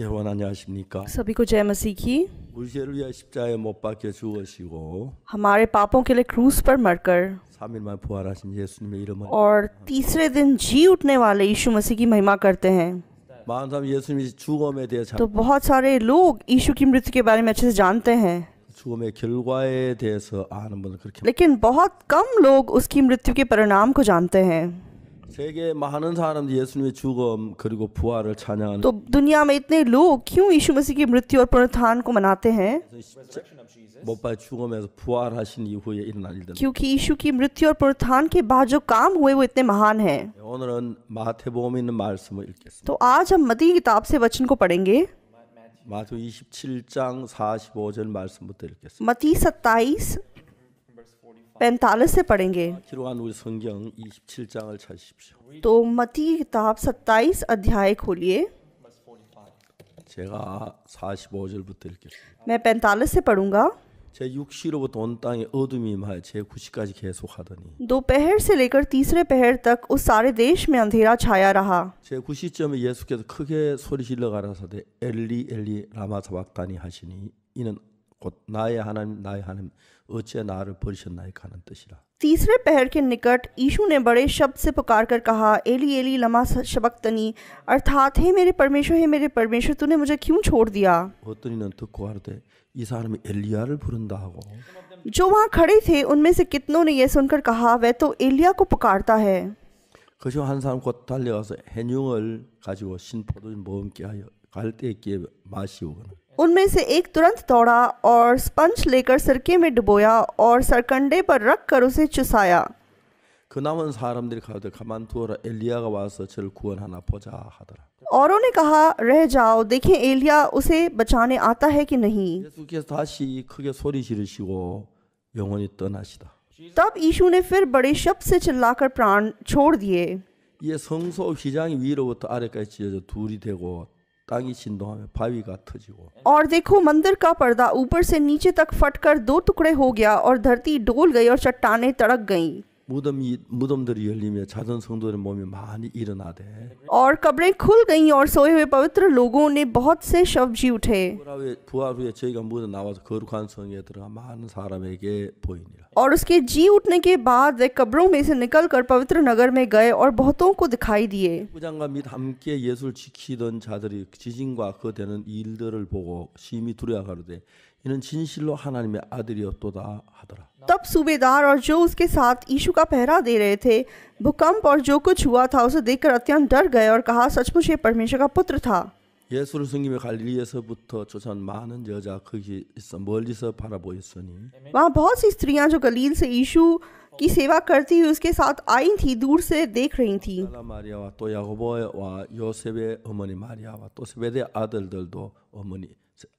여러분 안녕하십니까? सभी 제마시키. जय मसीह की 우리 죄를 위하여 십자에 못 박혀 죽으시고 हमारे पापों के लिए क्रूस पर मरकर 3일 만에 부활하신 예수님의 이름으로. और तीसरे दिन जी उठने वाले यीशु मसीह की महिमा करते हैं 많은 사람 예수님이 죽음에 대해 잘 तो बहुत सारे लोग यीशु की मृत्यु के बारे में अच्छे से जानते हैं 죽음의 결과에 대해서 아는 분은 그렇게 लेकिन बहुत कम लोग उसकी मृत्यु के परिणाम को जानते हैं 세계 많은 사람들이 예수님의 죽음 그리고 부활을 찬양하는 तो दुनिया में इतने लोग क्यों यीशु मसीह की मृत्यु और पुनरुत्थान को मनाते हैं 못발 죽음에서 부활하신 이후에 일어난 일들 क्योंकि यीशु की मृत्यु और पुनरुत्थान के बाद जो काम हुए वो इतने महान हैं 오늘은 마태복음 있는 말씀을 읽겠습니다 तो आज हम मती किताब से वचन को पढ़ेंगे 마태 27장 45절 말씀부터 읽겠습니다 मती 27 पैंतालीस से पढ़ेंगे तो मती की किताब सत्ताईस अध्याय खोलिए मैं पैंतालीस से पढ़ूंगा दोपहर से लेकर तीसरे पहर तक उस सारे देश में अंधेरा छाया रहा ऊंचे नार पुरुष नायक तीसरे पहर के निकट यीशु ने बड़े शब्द से पुकार कर कहा एली एली लमा शबक्तनी अर्थात हे मेरे परमेश्वर हे मेरे परमेश्वर तूने मुझे क्यों छोड़ दिया तो जो वहाँ खड़े थे उनमें से कितनों ने यह सुनकर कहा वह तो एलिया को पुकारता है 그중 한 사람 곧 달려가서 해뇽을 가지고 신 포도주 모음께 하여 갈대에 마시오거늘 उनमें से एक तुरंत दौड़ा और स्पंज लेकर सरके में डुबोया और सरकंडे पर रख कर उसे चुसाया औरों ने कहा रह जाओ देखें एलिया उसे बचाने आता है कि नहीं तब ईशु ने फिर बड़े शब्द से चिल्लाकर प्राण छोड़ दिए ये और देखो मंदिर का पर्दा ऊपर से नीचे तक फटकर दो टुकड़े हो गया और धरती डोल गई और चट्टाने तड़क गईं। और कब्रें खुल गईं और सोए हुए पवित्र लोगों ने बहुत से शव जी उठे और उसके जी उठने के बाद वे कब्रों में से निकलकर पवित्र नगर में गए और बहुतों को दिखाई दिए तब सूबेदार और जो उसके साथ यीशु का पहरा दे रहे थे भूकंप और जो कुछ हुआ था उसे देखकर अत्यंत डर गए और कहा सचमुच ये परमेश्वर का पुत्र था 예수를 섬기며 갈릴리에서부터 조찬 많은 여자 거기 있어 멀리서 바라보였으니 वहां बहुत सी स्त्रियां जो गलील से यीशु की सेवा करती हुई उसके साथ आई थी दूर से देख रही थी 마리아와 또 야고보와 요셉의 어머니 마리아와 또 세베대 아들들도 어머니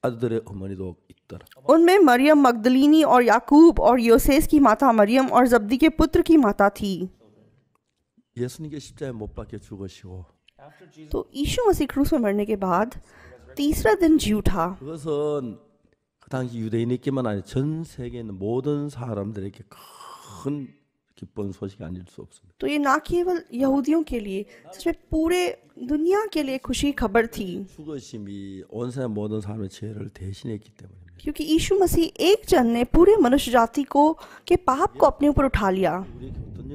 아들의 어머니도 있더라 उनमें मरियम मगदलीनी और याकूब और योसेस की माता मरियम और जब्दी के पुत्र की माता थी 예수님께 십자에 못 박혀 죽으시고 तो ईशु मसीह क्रूस में मरने के बाद तीसरा दिन जी उठा तो ये ना केवल यहूदियों के लिए पूरे दुनिया के लिए खुशी खबर थी. क्योंकि यीशु मसीह एक जन ने पूरे मनुष्य जाति को के पाप को अपने ऊपर उठा लिया.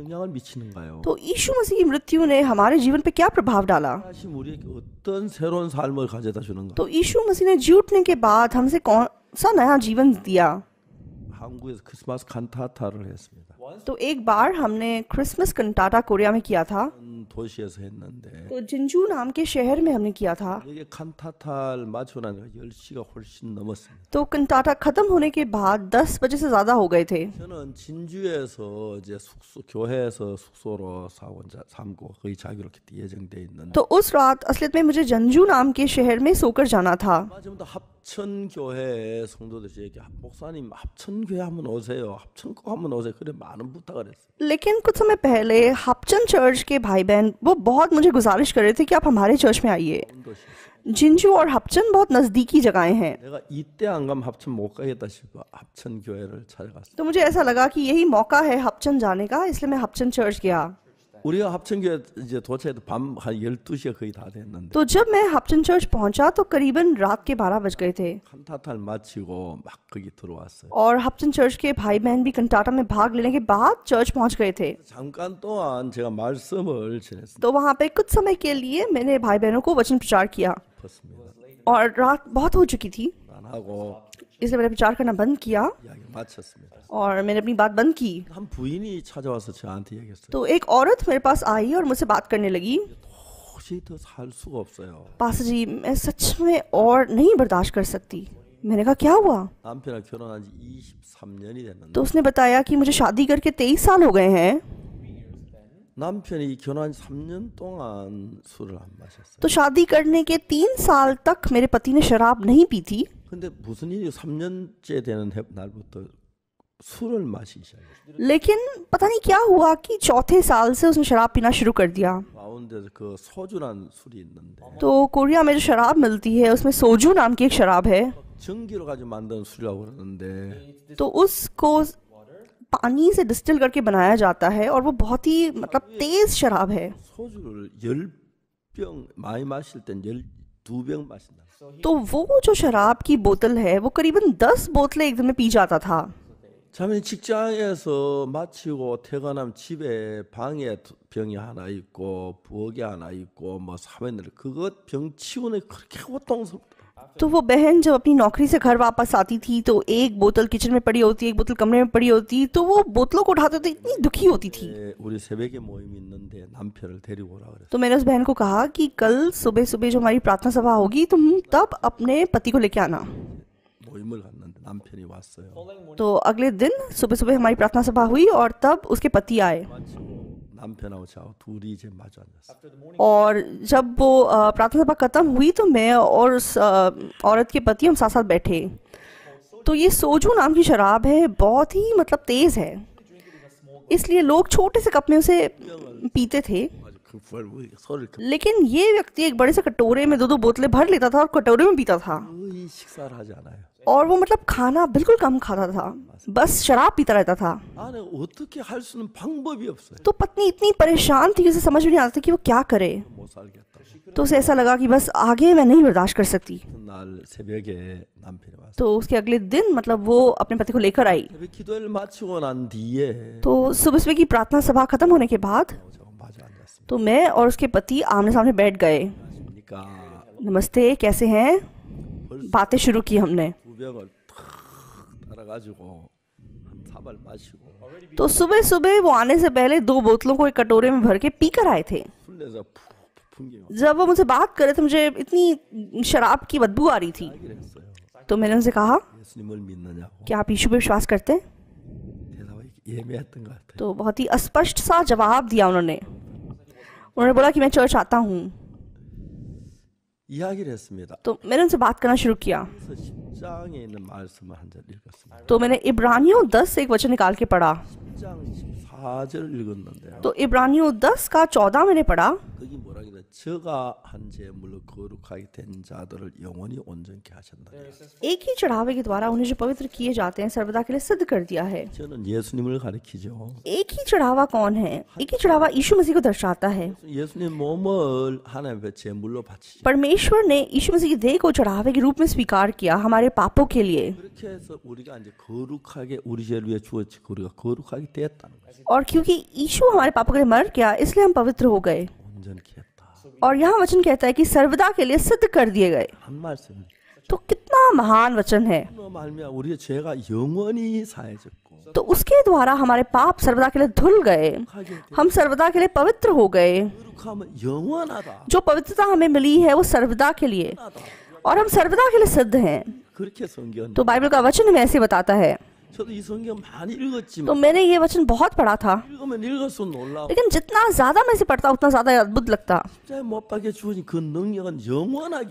तो यीशु मसीह की मृत्यु ने हमारे जीवन पे क्या प्रभाव डाला तो यीशु मसीह ने जीवटने के बाद हमसे कौन सा नया जीवन दिया तो एक बार हमने क्रिसमस कंटाटा कोरिया में किया था 도시에서 했는데 그 진주 남의 शहर में हमने किया था 이게 칸타타를 마치고 나니까 10시가 훨씬 넘었습니다. तो कंटाटा खत्म होने के बाद 10 बजे से ज्यादा हो गए थे. 저는 진주에서 이제 숙소 교회에서 숙소로 사원 삼고 거의 자기로 예정돼 있는. तो उस रात असलियत में मुझे जंजू नाम के शहर में सोकर जाना था. 마지막에 합 합천교회 성도들에게 목사님 합천교회 한번 오세요. 합천 꼭 한번 오세요. 그래 많은 부탁을 했어요. लेकिन कुछ समय पहले हपचन चर्च के भाई बहन वो बहुत मुझे गुजारिश कर रहे थे कि आप हमारे चर्च में आइए तो जिंजू और हपचन बहुत नजदीकी जगहें हैं इतने अंगम 안 मौका 합천 못 가겠다 싶어 합천 교회를 तो मुझे ऐसा लगा कि यही मौका है हपचन जाने का इसलिए मैं हपचन चर्च गया 우리가 합천교회 이제 도착해도 밤한 12시에 거의 다 됐는데. 또 तो जब मैं हापचन चर्च पहुंचा तो करीबन रात के 12 बज गए थे. 칸타타를 마치고 막 거기 들어왔어요. और हापचन चर्च के भाई बहन भी कंटाटा में भाग लेने के बाद चर्च पहुंच गए थे. 잠깐 동안 제가 말씀을 전했어요. 또 तो वहां पे कुछ समय के लिए मैंने भाई बहनों को वचन प्रचार किया. और रात बहुत हो चुकी थी. 하고 इसलिए मैंने प्रचार करना बंद किया और मैंने अपनी बात बंद की तो एक औरत मेरे पास आई और मुझसे बात करने लगी तो तो पास जी मैं सच में और नहीं बर्दाश्त कर सकती मैंने कहा क्या हुआ तो उसने बताया कि मुझे शादी करके तेईस साल हो गए हैं तो, तो शादी करने के तीन साल तक मेरे पति ने शराब नहीं पी थी लेकिन पता नहीं क्या हुआ कि चौथे साल से उसने शराब पीना शुरू कर दिया तो कोरिया में जो शराब मिलती है उसमें सोजू नाम की एक शराब है तो उसको पानी से डिस्टिल करके बनाया जाता है और वो बहुत ही मतलब तेज शराब है तो वो जो शराब की बोतल है वो करीबन दस बोतलें एक दिन में पी जाता था 자매 직장에서 마치고 퇴근하면 집에 방에 병이 하나 있고 부엌에 하나 있고 뭐 사면을 그것 병 치우는 그렇게 고통스럽다. तो वो बहन जब अपनी नौकरी से घर वापस आती थी तो एक बोतल किचन में पड़ी होती एक बोतल कमरे में पड़ी होती तो वो बोतलों को उठाते तो इतनी दुखी होती थी तो मैंने उस बहन को कहा कि कल सुबह सुबह जो हमारी प्रार्थना सभा होगी तुम तो तब अपने पति को लेके आना तो अगले दिन सुबह सुबह हमारी प्रार्थना सभा हुई और तब उसके पति आए अच्छा। और जब वो प्रार्थना सभा खत्म हुई तो मैं और औरत के पति हम साथ साथ बैठे तो ये सोजू नाम की शराब है बहुत ही मतलब तेज़ है इसलिए लोग छोटे से कप में उसे पीते थे लेकिन ये व्यक्ति एक बड़े से कटोरे में दो दो बोतलें भर लेता था और कटोरे में पीता था और वो मतलब खाना बिल्कुल कम खाता था बस शराब पीता रहता था तो पत्नी इतनी परेशान थी उसे समझ नहीं आता कि वो क्या करे तो उसे ऐसा लगा कि बस आगे मैं नहीं बर्दाश्त कर सकती तो उसके अगले दिन मतलब वो अपने पति को लेकर आई तो, तो सुबह सुबह की प्रार्थना सभा खत्म होने के बाद तो मैं और उसके पति आमने सामने बैठ गए नमस्ते कैसे हैं बातें शुरू की हमने 무병을 탁 따라가지고 한사발 마시고 또 तो सुबह सुबह वो आने से पहले दो बोतलों को एक कटोरे में भर के पी कर आए थे जब वो मुझसे बात कर रहे थे तो मुझे इतनी शराब की बदबू आ रही थी तो मैंने उनसे कहा 예수님을 क्या आप यीशु पे विश्वास करते हैं तो बहुत ही अस्पष्ट सा जवाब दिया उन्होंने उन्होंने बोला कि मैं चर्च आता हूँ 이야기를 했습니다. तो मैंने उनसे बात करना शुरू किया तो मैंने 이브라니오 10 से एक वचन निकाल के पढ़ा तो 또 이브라니오 का 14 मैंने पढ़ा 저가 한 제물로 거룩하게 된 자들을 영원히 एक ही चढ़ावे के द्वारा उन्हें जो पवित्र किए जाते हैं सर्वदा के लिए सिद्ध कर दिया है 저는 예수님을 가리키죠. 에키 चढ़ावा कौन है एक ही चढ़ावा यीशु मसीह को दर्शाता है परमेश्वर ने यीशु मसीह की देह को चढ़ावे के रूप में स्वीकार किया हमारे पापों के लिए 우리가 우리가 이제 거룩하게 거룩하게 우리 죄를 위해 되었다는 और क्योंकि यीशु हमारे पापों के लिए मर गया इसलिए हम पवित्र हो गए और यहाँ वचन कहता है कि सर्वदा के लिए सिद्ध कर दिए गए तो कितना महान वचन है तो उसके द्वारा हमारे पाप सर्वदा के लिए धुल गए हम सर्वदा के लिए पवित्र हो गए जो पवित्रता हमें मिली है वो सर्वदा के लिए और हम सर्वदा के लिए सिद्ध हैं तो बाइबल का वचन हमें ऐसे बताता है तो मैंने ये वचन बहुत पढ़ा था लेकिन जितना ज्यादा मैं इसे पढ़ता उतना ज्यादा अद्भुत लगता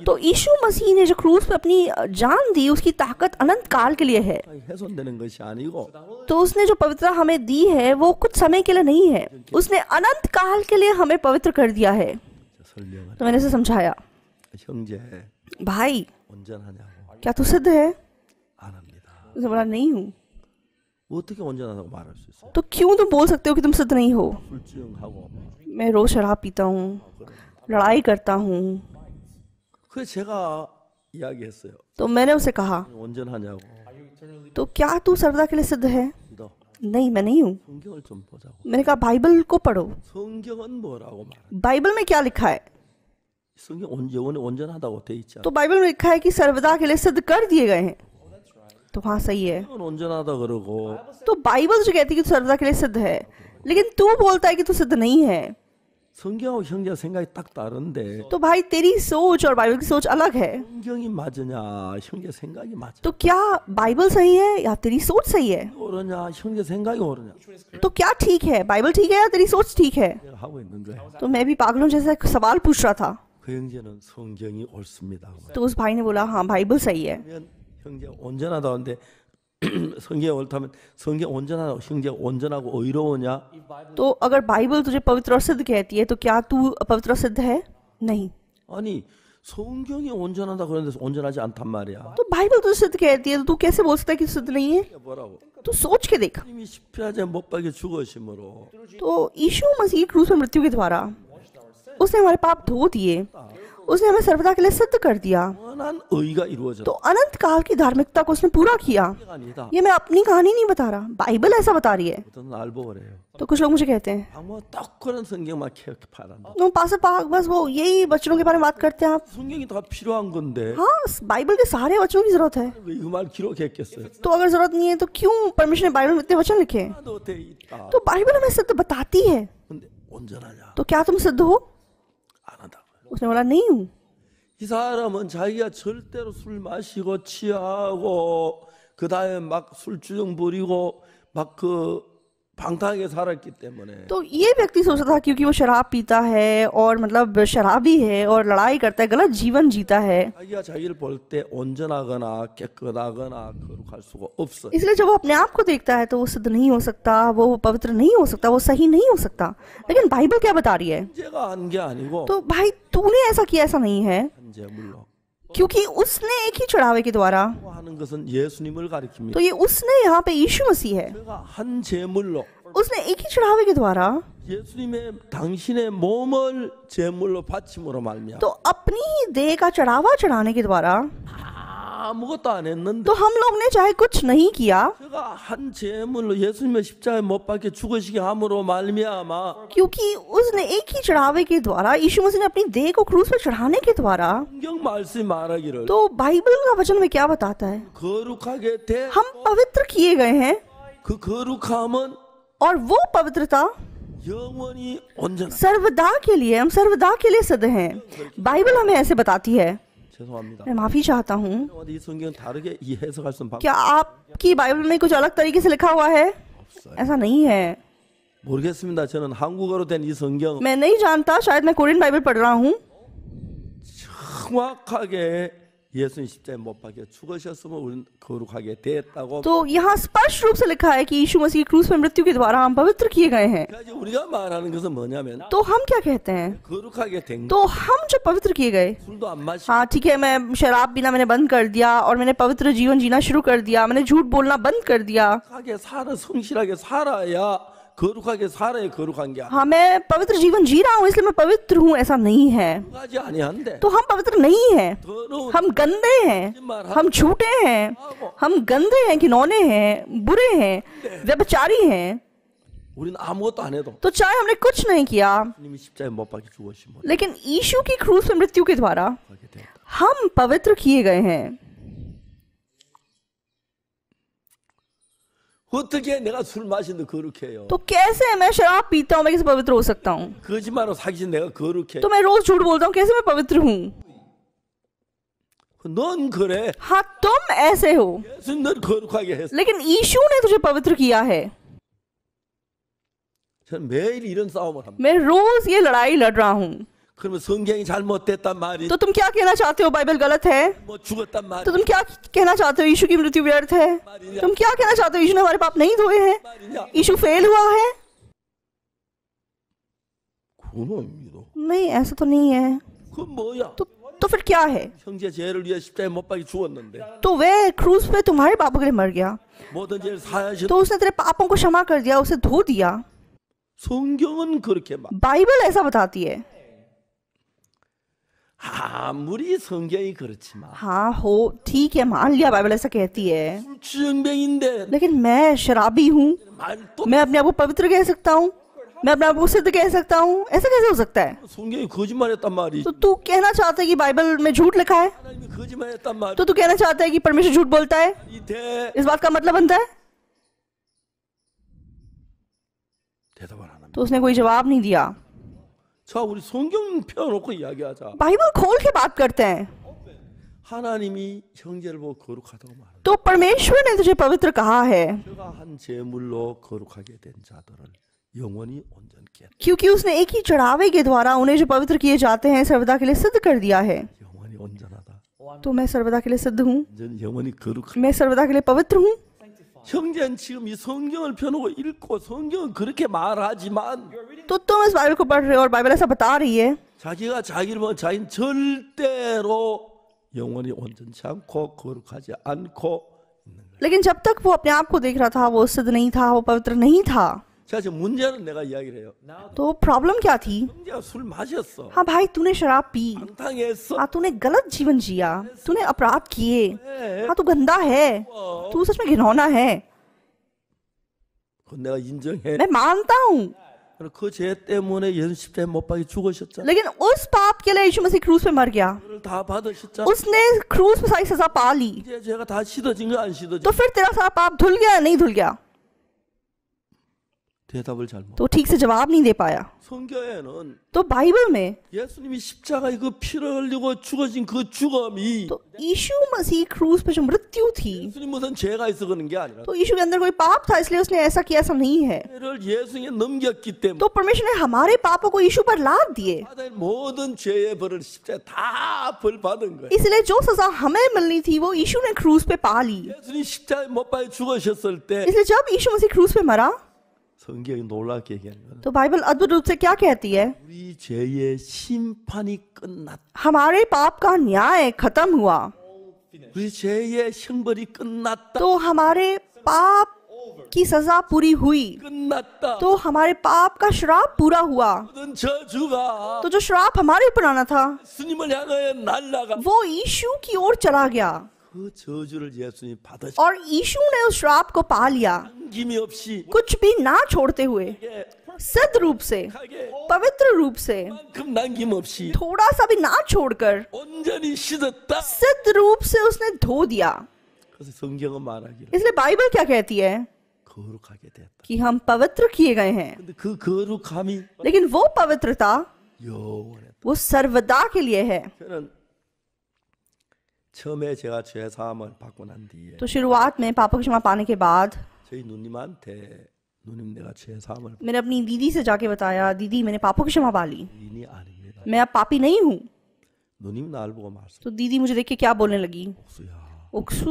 तो यीशु मसीह ने जो क्रूज पे अपनी जान दी उसकी ताकत अनंत काल के लिए है तो उसने जो पवित्र हमें दी है वो कुछ समय के लिए नहीं है उसने अनंत काल के लिए हमें पवित्र कर दिया है तो मैंने उसे समझाया भाई क्या तू सिद्ध है तो बोला नहीं हूँ 어떻게 온전하다고 말할 수 있어요? तो क्यों तुम बोल सकते हो कि तुम शुद्ध नहीं हो 불증하고 मैं रोज शराब पीता हूँ लड़ाई करता हूँ 그래 제가 이야기했어요. तो मैंने उसे कहा 온전하냐고. तो क्या तू सर्वदा के लिए सिद्ध है 너 नहीं मैं नहीं हूँ मैंने कहा बाइबल को पढ़ो बाइबल में क्या लिखा है 성경 온 영혼이 तो बाइबल में लिखा है कि सर्वदा के लिए सिद्ध कर दिए गए हैं. तो हाँ सही है हाँ, तो बाइबल जो कहती है कि सर्वदा के लिए सिद्ध है लेकिन तू बोलता है कि तू सिद्ध नहीं है तो भाई तेरी सोच और बाइबल की सोच अलग है तो क्या बाइबल सही है या तेरी सोच सही है तो क्या ठीक है बाइबल ठीक है या तेरी सोच ठीक है हाँ, तो मैं भी पागलों जैसा सवाल पूछ रहा था तो उस भाई ने बोला हाँ बाइबल सही है 형제 하는데 성경에 옳다면 성경 온전하고 형제 온전하고 의로우냐? 또 तो अगर बाइबल तुझे पवित्र और सिद्ध कहती है तो क्या तू पवित्र और सिद्ध है? नहीं. 아니 성경이 온전하다 그러는데 온전하지 않단 말이야. 또 바이블 तो तुझे सिद्ध कहती है तो तू कैसे बोल सकता है कि सिद्ध नहीं है? 뭐라고? तू सोच के देख. 이미 십자가에 못 박혀 죽으심으로. 또 이슈 मसीह क्रूस पर मृत्यु के द्वारा उसने हमारे पाप धो दिए उसने हमें सर्वदा के लिए सिद्ध कर दिया तो अनंत काल की धार्मिकता को उसने पूरा किया ये मैं अपनी कहानी नहीं बता रहा बाइबल ऐसा बता रही है तो, तो कुछ लोग मुझे कहते हैं बस वो यही बच्चों के बारे में बात करते हैं आप तो हाँ बाइबल के सारे वचनों की जरूरत है तो अगर जरूरत नहीं है तो क्यों परमेश्वर ने बाइबल में इतने वचन लिखे तो बाइबल हमें सिद्ध बताती है तो क्या तुम सिद्ध हो Você n 이 사람은 자기가 절대로 술 마시고 취하고 그 다음에 막 술주정 부리고 막그 방탕하게 살았기 때문에 तो ये व्यक्ति सोचता था क्योंकि वो शराब पीता है और मतलब शराबी है और लड़ाई करता है गलत जीवन जीता है 자기를 온전하거나 깨끗하거나 거룩할 수가 없어. इसलिए जब वो अपने आप को देखता है तो वो सिद्ध नहीं हो सकता वो पवित्र नहीं हो सकता वो सही नहीं हो सकता लेकिन बाइबल क्या बता रही है? 제가 아니고 तो भाई तूने ऐसा किया ऐसा नहीं है. 물론 क्योंकि उसने एक ही चढ़ावे के द्वारा तो ये उसने यहाँ पे यीशु मसीह है उसने एक ही चढ़ावे के द्वारा तो अपनी देह का चढ़ावा चढ़ाने के द्वारा तो हम लोग ने चाहे कुछ नहीं किया क्योंकि उसने एक ही चढ़ावे के द्वारा यीशु मसीह ने अपनी देह को क्रूस पर चढ़ाने के द्वारा तो बाइबल का वचन में क्या बताता है हम पवित्र किए गए हैं और वो पवित्रता सर्वदा के लिए हम सर्वदा के लिए सद हैं बाइबल हमें ऐसे बताती है माफी चाहता हूँ क्या आपकी बाइबल में कुछ अलग तरीके से लिखा हुआ है ऐसा नहीं है मैं नहीं जानता शायद मैं कोरियन बाइबल पढ़ रहा हूँ 정확하게 तो यहाँ स्पष्ट रूप से लिखा है कि यीशु मसीह क्रूस पर मृत्यु के द्वारा हम पवित्र किए गए हैं तो हम क्या कहते हैं तो हम जो पवित्र किए गए हाँ ठीक है मैं शराब पीना मैंने बंद कर दिया और मैंने पवित्र जीवन जीना शुरू कर दिया मैंने झूठ बोलना बंद कर दिया 거룩하게 살아야 거룩한 게 아니야. हाँ मैं पवित्र जीवन जी रहा हूँ इसलिए मैं पवित्र हूँ ऐसा नहीं है तो हम पवित्र नहीं है हम गंदे हैं हम झूठे हैं हम गंदे हैं घिनौने हैं बुरे हैं व्यभिचारी हैं तो चाहे हमने कुछ नहीं किया लेकिन ईशु की क्रूस पर मृत्यु के द्वारा हम पवित्र किए गए हैं 어떻게 내가 술 마시는 거룩해요? 또 तो कैसे मैं शराब पीता हूँ मैं कैसे पवित्र हो सकता हूँ 거짓말로 사귀신 내가 거룩해. तो मैं रोज झूठ बोलता हूँ कैसे मैं पवित्र 넌 그래. हाँ तुम ऐसे हो 예수 널 거룩하게 했어. लेकिन ईशु ने तुझे पवित्र किया है 매일 이런 싸움을 합니다. मैं रोज ये लड़ाई लड़ रहा हूँ तो तुम क्या कहना चाहते हो बाइबल गलत है तो तुम क्या कहना चाहते हो यीशु की मृत्यु व्यर्थ है तुम क्या कहना चाहते हो यीशु ने हमारे पाप नहीं धोए हैं यीशु फेल हुआ है नहीं ऐसा तो नहीं है तो, तो फिर क्या है तो वे क्रूज पे तुम्हारे पापों के लिए मर गया तो उसने तेरे पापों को क्षमा कर दिया उसे धो दिया बाइबल ऐसा बताती है 아무리 성경이 그렇지만 하호 ठीक है मान लिया बाइबल ऐसा कहती है चुंगबेइंदे लेकिन मैं शराबी हूं मैं अपने आप को पवित्र कह सकता हूं मैं अपने आप को सिद्ध कह सकता हूं ऐसा कैसे हो सकता है 성경이 거짓말했단 तुम्हारी तो तू कहना चाहता है कि बाइबल में झूठ लिखा है तो तू कहना चाहता है कि परमेश्वर झूठ बोलता है इस बात का मतलब बनता है तो उसने कोई जवाब नहीं दिया बाइबल खोल के बात करते हैं तो परमेश्वर ने तुझे पवित्र कहा है क्योंकि उसने एक ही चढ़ावे के द्वारा उन्हें जो पवित्र किए जाते हैं सर्वदा के लिए सिद्ध कर दिया है तो मैं सर्वदा के लिए सिद्ध हूँ मैं सर्वदा के लिए पवित्र हूँ 형제는 지금 이 성경을 펴놓고 읽고 성경은 그렇게 말하지만 तो तुम इस बाइबल को पढ़ रहे हो और बाइबल ऐसा बता रही है 자기가 자기를 보면 자기는 절대로 영원히 온전치 않고 거룩하지 않고 लेकिन जब तक वो अपने आप को देख रहा था वो सिद्ध नहीं था वो पवित्र नहीं था तो प्रॉब्लम क्या थी हाँ भाई तूने शराब पी हाँ तूने गलत जीवन जिया तूने अपराध किए हाँ तू गंदा है तू सच में घिनौना है मैं मानता हूँ लेकिन उस पाप के लिए यीशु मसीह क्रूस पे मर गया उसने क्रूस पे सारी सजा पा ली तो फिर तेरा सारा पाप धुल गया नहीं धुल गया 대답을 잘못. 또 तो ठीक से जवाब नहीं दे पाया. 성경에는 또 तो 바이블 में 예수님이 십자가 피를 흘리고 죽어진 그 죽음이 तो यीशु मसीह क्रूस पे जो मृत्यु थी 예수님 무슨 죄가 있어 그런 게 아니라 तो यीशु के अंदर कोई पाप था इसलिए उसने ऐसा किया ऐसा नहीं है. 넘겼기 때문에 तो परमेश्वर ने हमारे पापों को यीशु पर लाद दिए. 모든 죄의 벌을 십자가 다벌 받은 거예요. इसलिए जो सजा हमें मिलनी थी वो यीशु ने क्रूस पे पा ली. 십자가에 못 박혀 죽으셨을 때 इसलिए जब यीशु मसीह क्रूस पे मरा 성경이 놀랍게 얘기하는 거는 또 바이블 अद्भुत रूप क्या कहती है 우리 죄의 심판이 끝났다. हमारे पाप का न्याय खत्म हुआ 우리 죄의 형벌이 끝났다. तो हमारे पाप की सजा पूरी हुई तो हमारे पाप का श्राप पूरा हुआ तो जो श्राप हमारे ऊपर आना था वो यीशु की ओर चला गया 그 저주를 예수님 और यीशु ने उस श्राप को पा लिया 김이 없이 कुछ भी ना छोड़ते हुए सद रूप से पवित्र रूप से थोड़ा सा भी ना छोड़कर सद रूप से उसने धो दिया इसलिए बाइबल क्या कहती है कि हम पवित्र किए गए हैं लेकिन वो पवित्रता वो सर्वदा के लिए है 처음에 제가 죄 사함을 받고 난 뒤에 또 तो शुरुआत में पापों की क्षमा पाने के बाद 저희 누님한테 누님 내가 죄 사함을 मैंने अपनी दीदी से जाके बताया दीदी मैंने पापों की क्षमा पा ली नहीं 인이 아닙니다. मैं अब पापी नहीं हूं 누님 날 보고 말씀 तो दीदी मुझे देख के क्या बोलने लगी 옥수야 옥수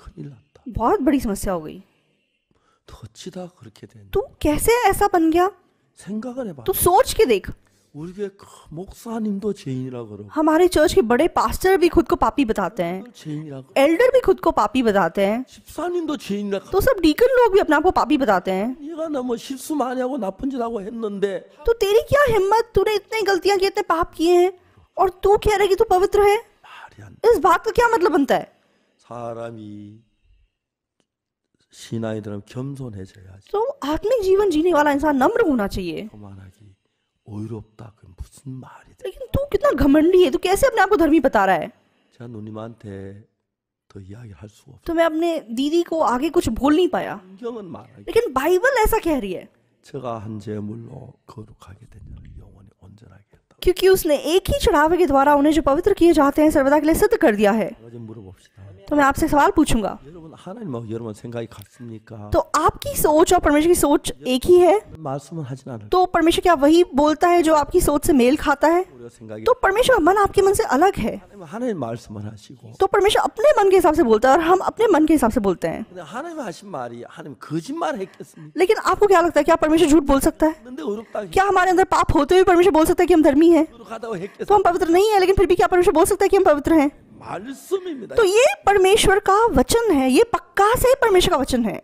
큰일 बहुत बड़ी समस्या हो गई तो अच्छी था करके दे तू कैसे ऐसा बन गया 생각을 해봐. तू सोच के देख 우리의 목사님도 죄인이라 그러고 हमारे चर्च के बड़े पास्टर भी खुद को पापी बताते हैं एल्डर भी खुद को पापी बताते हैं 집사님도 죄인이라 तो सब डीकन लोग भी अपने आप को पापी बताते हैं 얘가 너무 실수 많이 하고 나쁜 짓 하고 했는데 तो तेरी क्या हिम्मत तूने इतने गलतियां की इतने पाप किए हैं और तू कह रहा है कि तू पवित्र है इस बात का क्या मतलब बनता है 사람이 신앙이 들면 तो आत्मिक जीवन जीने वाला इंसान नम्र होना चाहिए 그만하기 ओयूरोपता के लेकिन तू कितना घमंडी है तू कैसे अपने आप को धर्मी बता रहा है तो, तो मैं अपने दीदी को आगे कुछ बोल नहीं पाया लेकिन बाइबल ऐसा कह रही है 제가 क्योंकि उसने एक ही चढ़ावे के द्वारा उन्हें जो पवित्र किए जाते हैं सर्वदा के लिए सिद्ध कर दिया है तो मैं आपसे सवाल पूछूंगा तो आपकी सोच और परमेश्वर की सोच एक ही है तो परमेश्वर क्या वही बोलता है जो आपकी सोच से मेल खाता है तो परमेश्वर मन आपके मन से अलग है तो परमेश्वर अपने मन के हिसाब से बोलता है और हम अपने मन के हिसाब से बोलते हैं लेकिन आपको क्या लगता है क्या परमेश्वर झूठ बोल सकता है क्या हमारे अंदर पाप होते हुए परमेश्वर बोल सकता है कि हम धर्मी है तो हम पवित्र नहीं है लेकिन फिर भी क्या परमेश्वर बोल सकता है कि हम पवित्र हैं तो ये परमेश्वर का वचन है ये पक्का से परमेश्वर का वचन है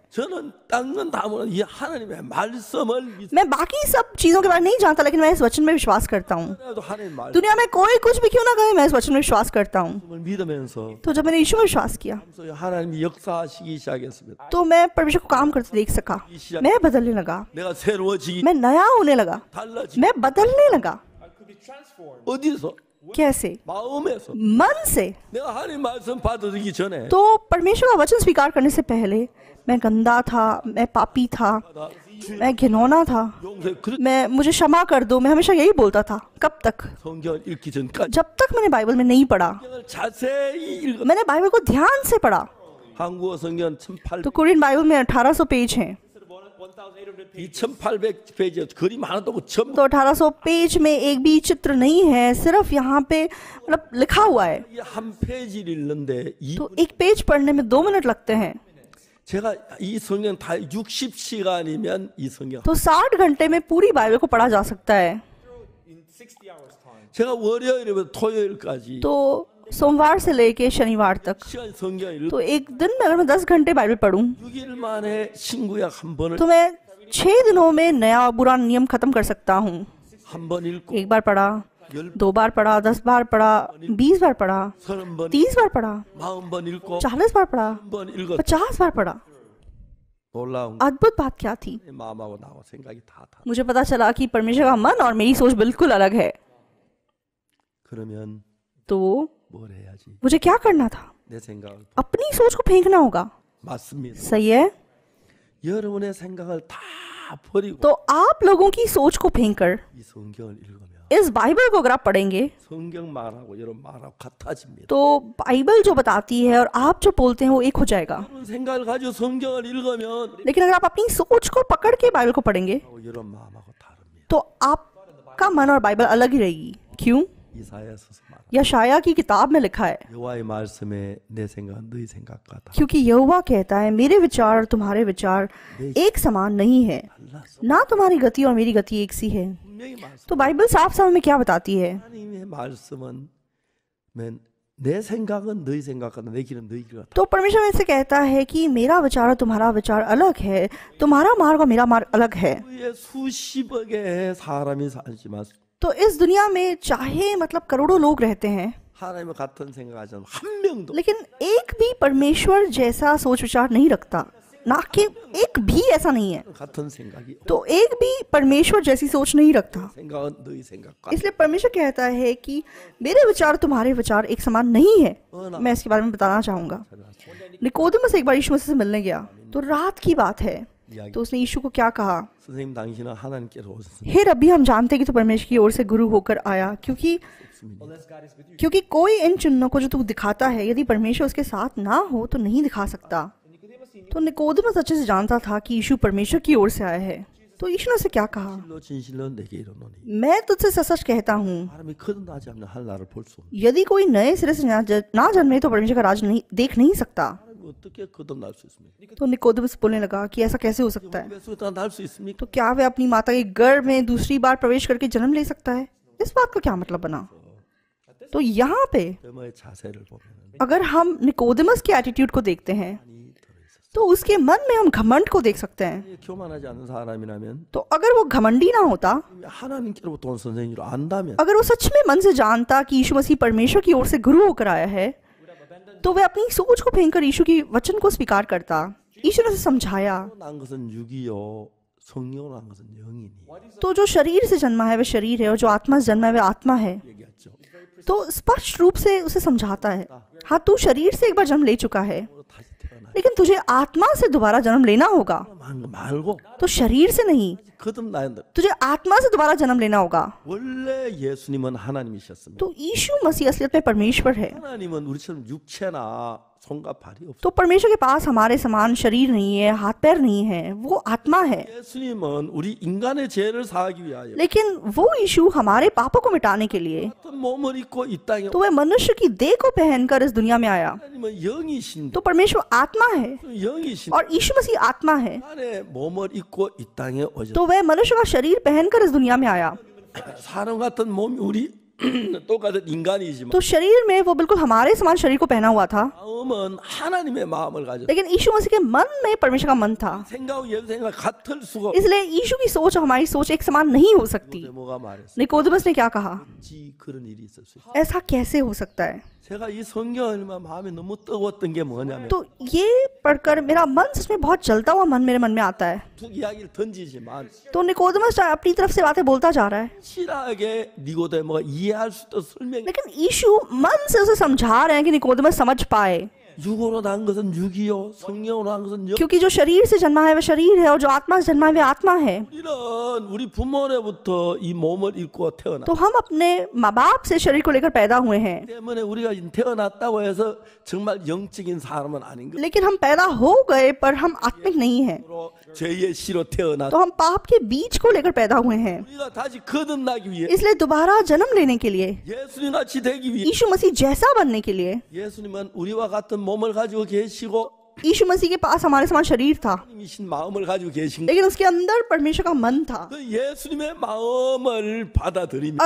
मैं बाकी सब चीजों के बारे में नहीं जानता लेकिन मैं इस वचन में विश्वास करता हूँ दुनिया में कोई कुछ भी क्यों ना कहे मैं इस वचन में विश्वास करता हूँ तो जब मैंने यीशु में विश्वास किया तो मैं परमेश्वर को काम करते देख सका मैं बदलने लगा मैं नया होने लगा मैं बदलने लगा कैसे मन से तो परमेश्वर का वचन स्वीकार करने से पहले मैं गंदा था मैं पापी था मैं घिनौना था मैं मुझे क्षमा कर दो मैं हमेशा यही बोलता था कब तक जब तक मैंने बाइबल में नहीं पढ़ा मैंने बाइबल को ध्यान से पढ़ा हाँ, तो कुरियन बाइबल में 1800 पेज हैं 1800 पेज करीब हालत को तो पेज में एक भी चित्र नहीं है सिर्फ यहाँ पे मतलब लिखा हुआ है हम पेज ही तो एक पेज पढ़ने में दो मिनट लगते हैं तो साठ घंटे में पूरी बाइबल को पढ़ा जा सकता है तो सोमवार से लेके शनिवार तक तो एक दिन में अगर मैं दस घंटे बाइबल पढ़ूं तो मैं छह दिनों में नया बुरा नियम खत्म कर सकता हूँ एक बार पढ़ा दो बार पढ़ा दस बार पढ़ा बीस बार पढ़ा तीस बार पढ़ा चालीस बार पढ़ा पचास बार पढ़ा अद्भुत बात क्या थी मुझे पता चला कि परमेश्वर का मन और मेरी सोच बिल्कुल अलग है तो मुझे क्या करना था अपनी सोच को फेंकना होगा सही है तो आप लोगों की सोच को फेंक कर इस बाइबल को अगर आप पढ़ेंगे तो बाइबल जो बताती है और आप जो बोलते हैं वो एक हो जाएगा लेकिन अगर आप अपनी सोच को पकड़ के बाइबल को पढ़ेंगे तो आपका मन और बाइबल अलग ही रहेगी क्यों यशाया की किताब में लिखा है क्योंकि यहोवा कहता है मेरे विचार और तुम्हारे विचार एक समान नहीं है ना तुम्हारी गति और मेरी गति एक सी है तो बाइबल साफ साफ में क्या बताती है तो परमेश्वर ऐसे कहता है कि मेरा विचार और तुम्हारा विचार अलग है तुम्हारा मार्ग और मेरा मार्ग अलग है तो इस दुनिया में चाहे मतलब करोड़ों लोग रहते हैं लेकिन एक भी परमेश्वर जैसा सोच विचार नहीं रखता ना कि एक भी ऐसा नहीं है तो एक भी परमेश्वर जैसी सोच नहीं रखता इसलिए परमेश्वर कहता है कि मेरे विचार तुम्हारे विचार एक समान नहीं है मैं इसके बारे में बताना चाहूंगा निकोदमस एक बार यीशु से मिलने गया तो रात की बात है तो उसने यीशु को क्या कहा हे रबी हम जानते कि तू परमेश्वर की ओर से गुरु होकर आया क्योंकि क्योंकि कोई इन चिन्हों को जो तू दिखाता है यदि परमेश्वर उसके साथ ना हो तो नहीं दिखा सकता तो निकोदमस अच्छे से जानता था कि यीशु परमेश्वर की ओर से आया है तो यीशु ने उसे क्या कहा मैं तुझसे सच सच कहता हूँ यदि कोई नए सिरे से ना जन्मे तो परमेश्वर का राज नहीं देख नहीं सकता तो क्या तो निकोदमस बोलने लगा कि ऐसा कैसे हो सकता है तो क्या वह अपनी माता के गर्भ में दूसरी बार प्रवेश करके जन्म ले सकता है इस बात का क्या मतलब बना तो यहाँ पे तो अगर हम निकोदमस के एटीट्यूड को देखते हैं तो उसके मन में हम घमंड को देख सकते हैं क्यों माना जाना तो अगर वो घमंडी ना होता तो अगर वो सच में मन से जानता कि यीशु मसीह परमेश्वर की ओर से गुरु होकर आया है तो वह अपनी सोच को फेंक कर यीशु की वचन को स्वीकार करता यीशु ने उसे समझाया तो जो शरीर से जन्मा है वह शरीर है और जो आत्मा से जन्मा है वह आत्मा है तो स्पष्ट रूप से उसे समझाता है हाँ।, हाँ तू शरीर से एक बार जन्म ले चुका है लेकिन तुझे आत्मा से दोबारा जन्म लेना होगा तो शरीर से नहीं तुझे आत्मा से दोबारा जन्म लेना होगा तो ईशु मसीह असलियत में परमेश्वर है का भारी तो परमेश्वर के पास हमारे समान शरीर नहीं है हाथ पैर नहीं है वो आत्मा है लेकिन वो यीशु हमारे पापों को मिटाने के लिए तो वह मनुष्य की देह को पहनकर इस दुनिया में आया तो परमेश्वर आत्मा है तो और यीशु मसीह आत्मा है तो वह मनुष्य का शरीर पहनकर इस दुनिया में आया तो शरीर में वो बिल्कुल हमारे समान शरीर को पहना हुआ था लेकिन ईशु मसीह के मन में परमेश्वर का मन था इसलिए ईशु की सोच और हमारी सोच एक समान नहीं हो सकती निकोदमस ने क्या कहा ऐसा कैसे हो सकता है तो ये पढ़कर मेरा मन उसमें बहुत जलता हुआ मन मेरे मन में आता है तो निकोदमस अपनी तरफ से बातें बोलता जा रहा है तो सुन लेकिन ईशु मन से उसे समझा रहे हैं कि निकोदमस तो समझ पाए क्योंकि जो शरीर से जन्मा है वह शरीर है और जो आत्मा से जन्मा है वह आत्मा है तो हम अपने माँ बाप से शरीर को लेकर पैदा हुए हैं लेकिन हम पैदा हो गए पर हम आत्मिक नहीं है तो हम पाप के बीच को लेकर पैदा हुए हैं इसलिए दोबारा जन्म लेने के लिए यीशु मसीह जैसा बनने के लिए यीशु मसीह के पास हमारे समान शरीर था लेकिन उसके अंदर परमेश्वर का मन था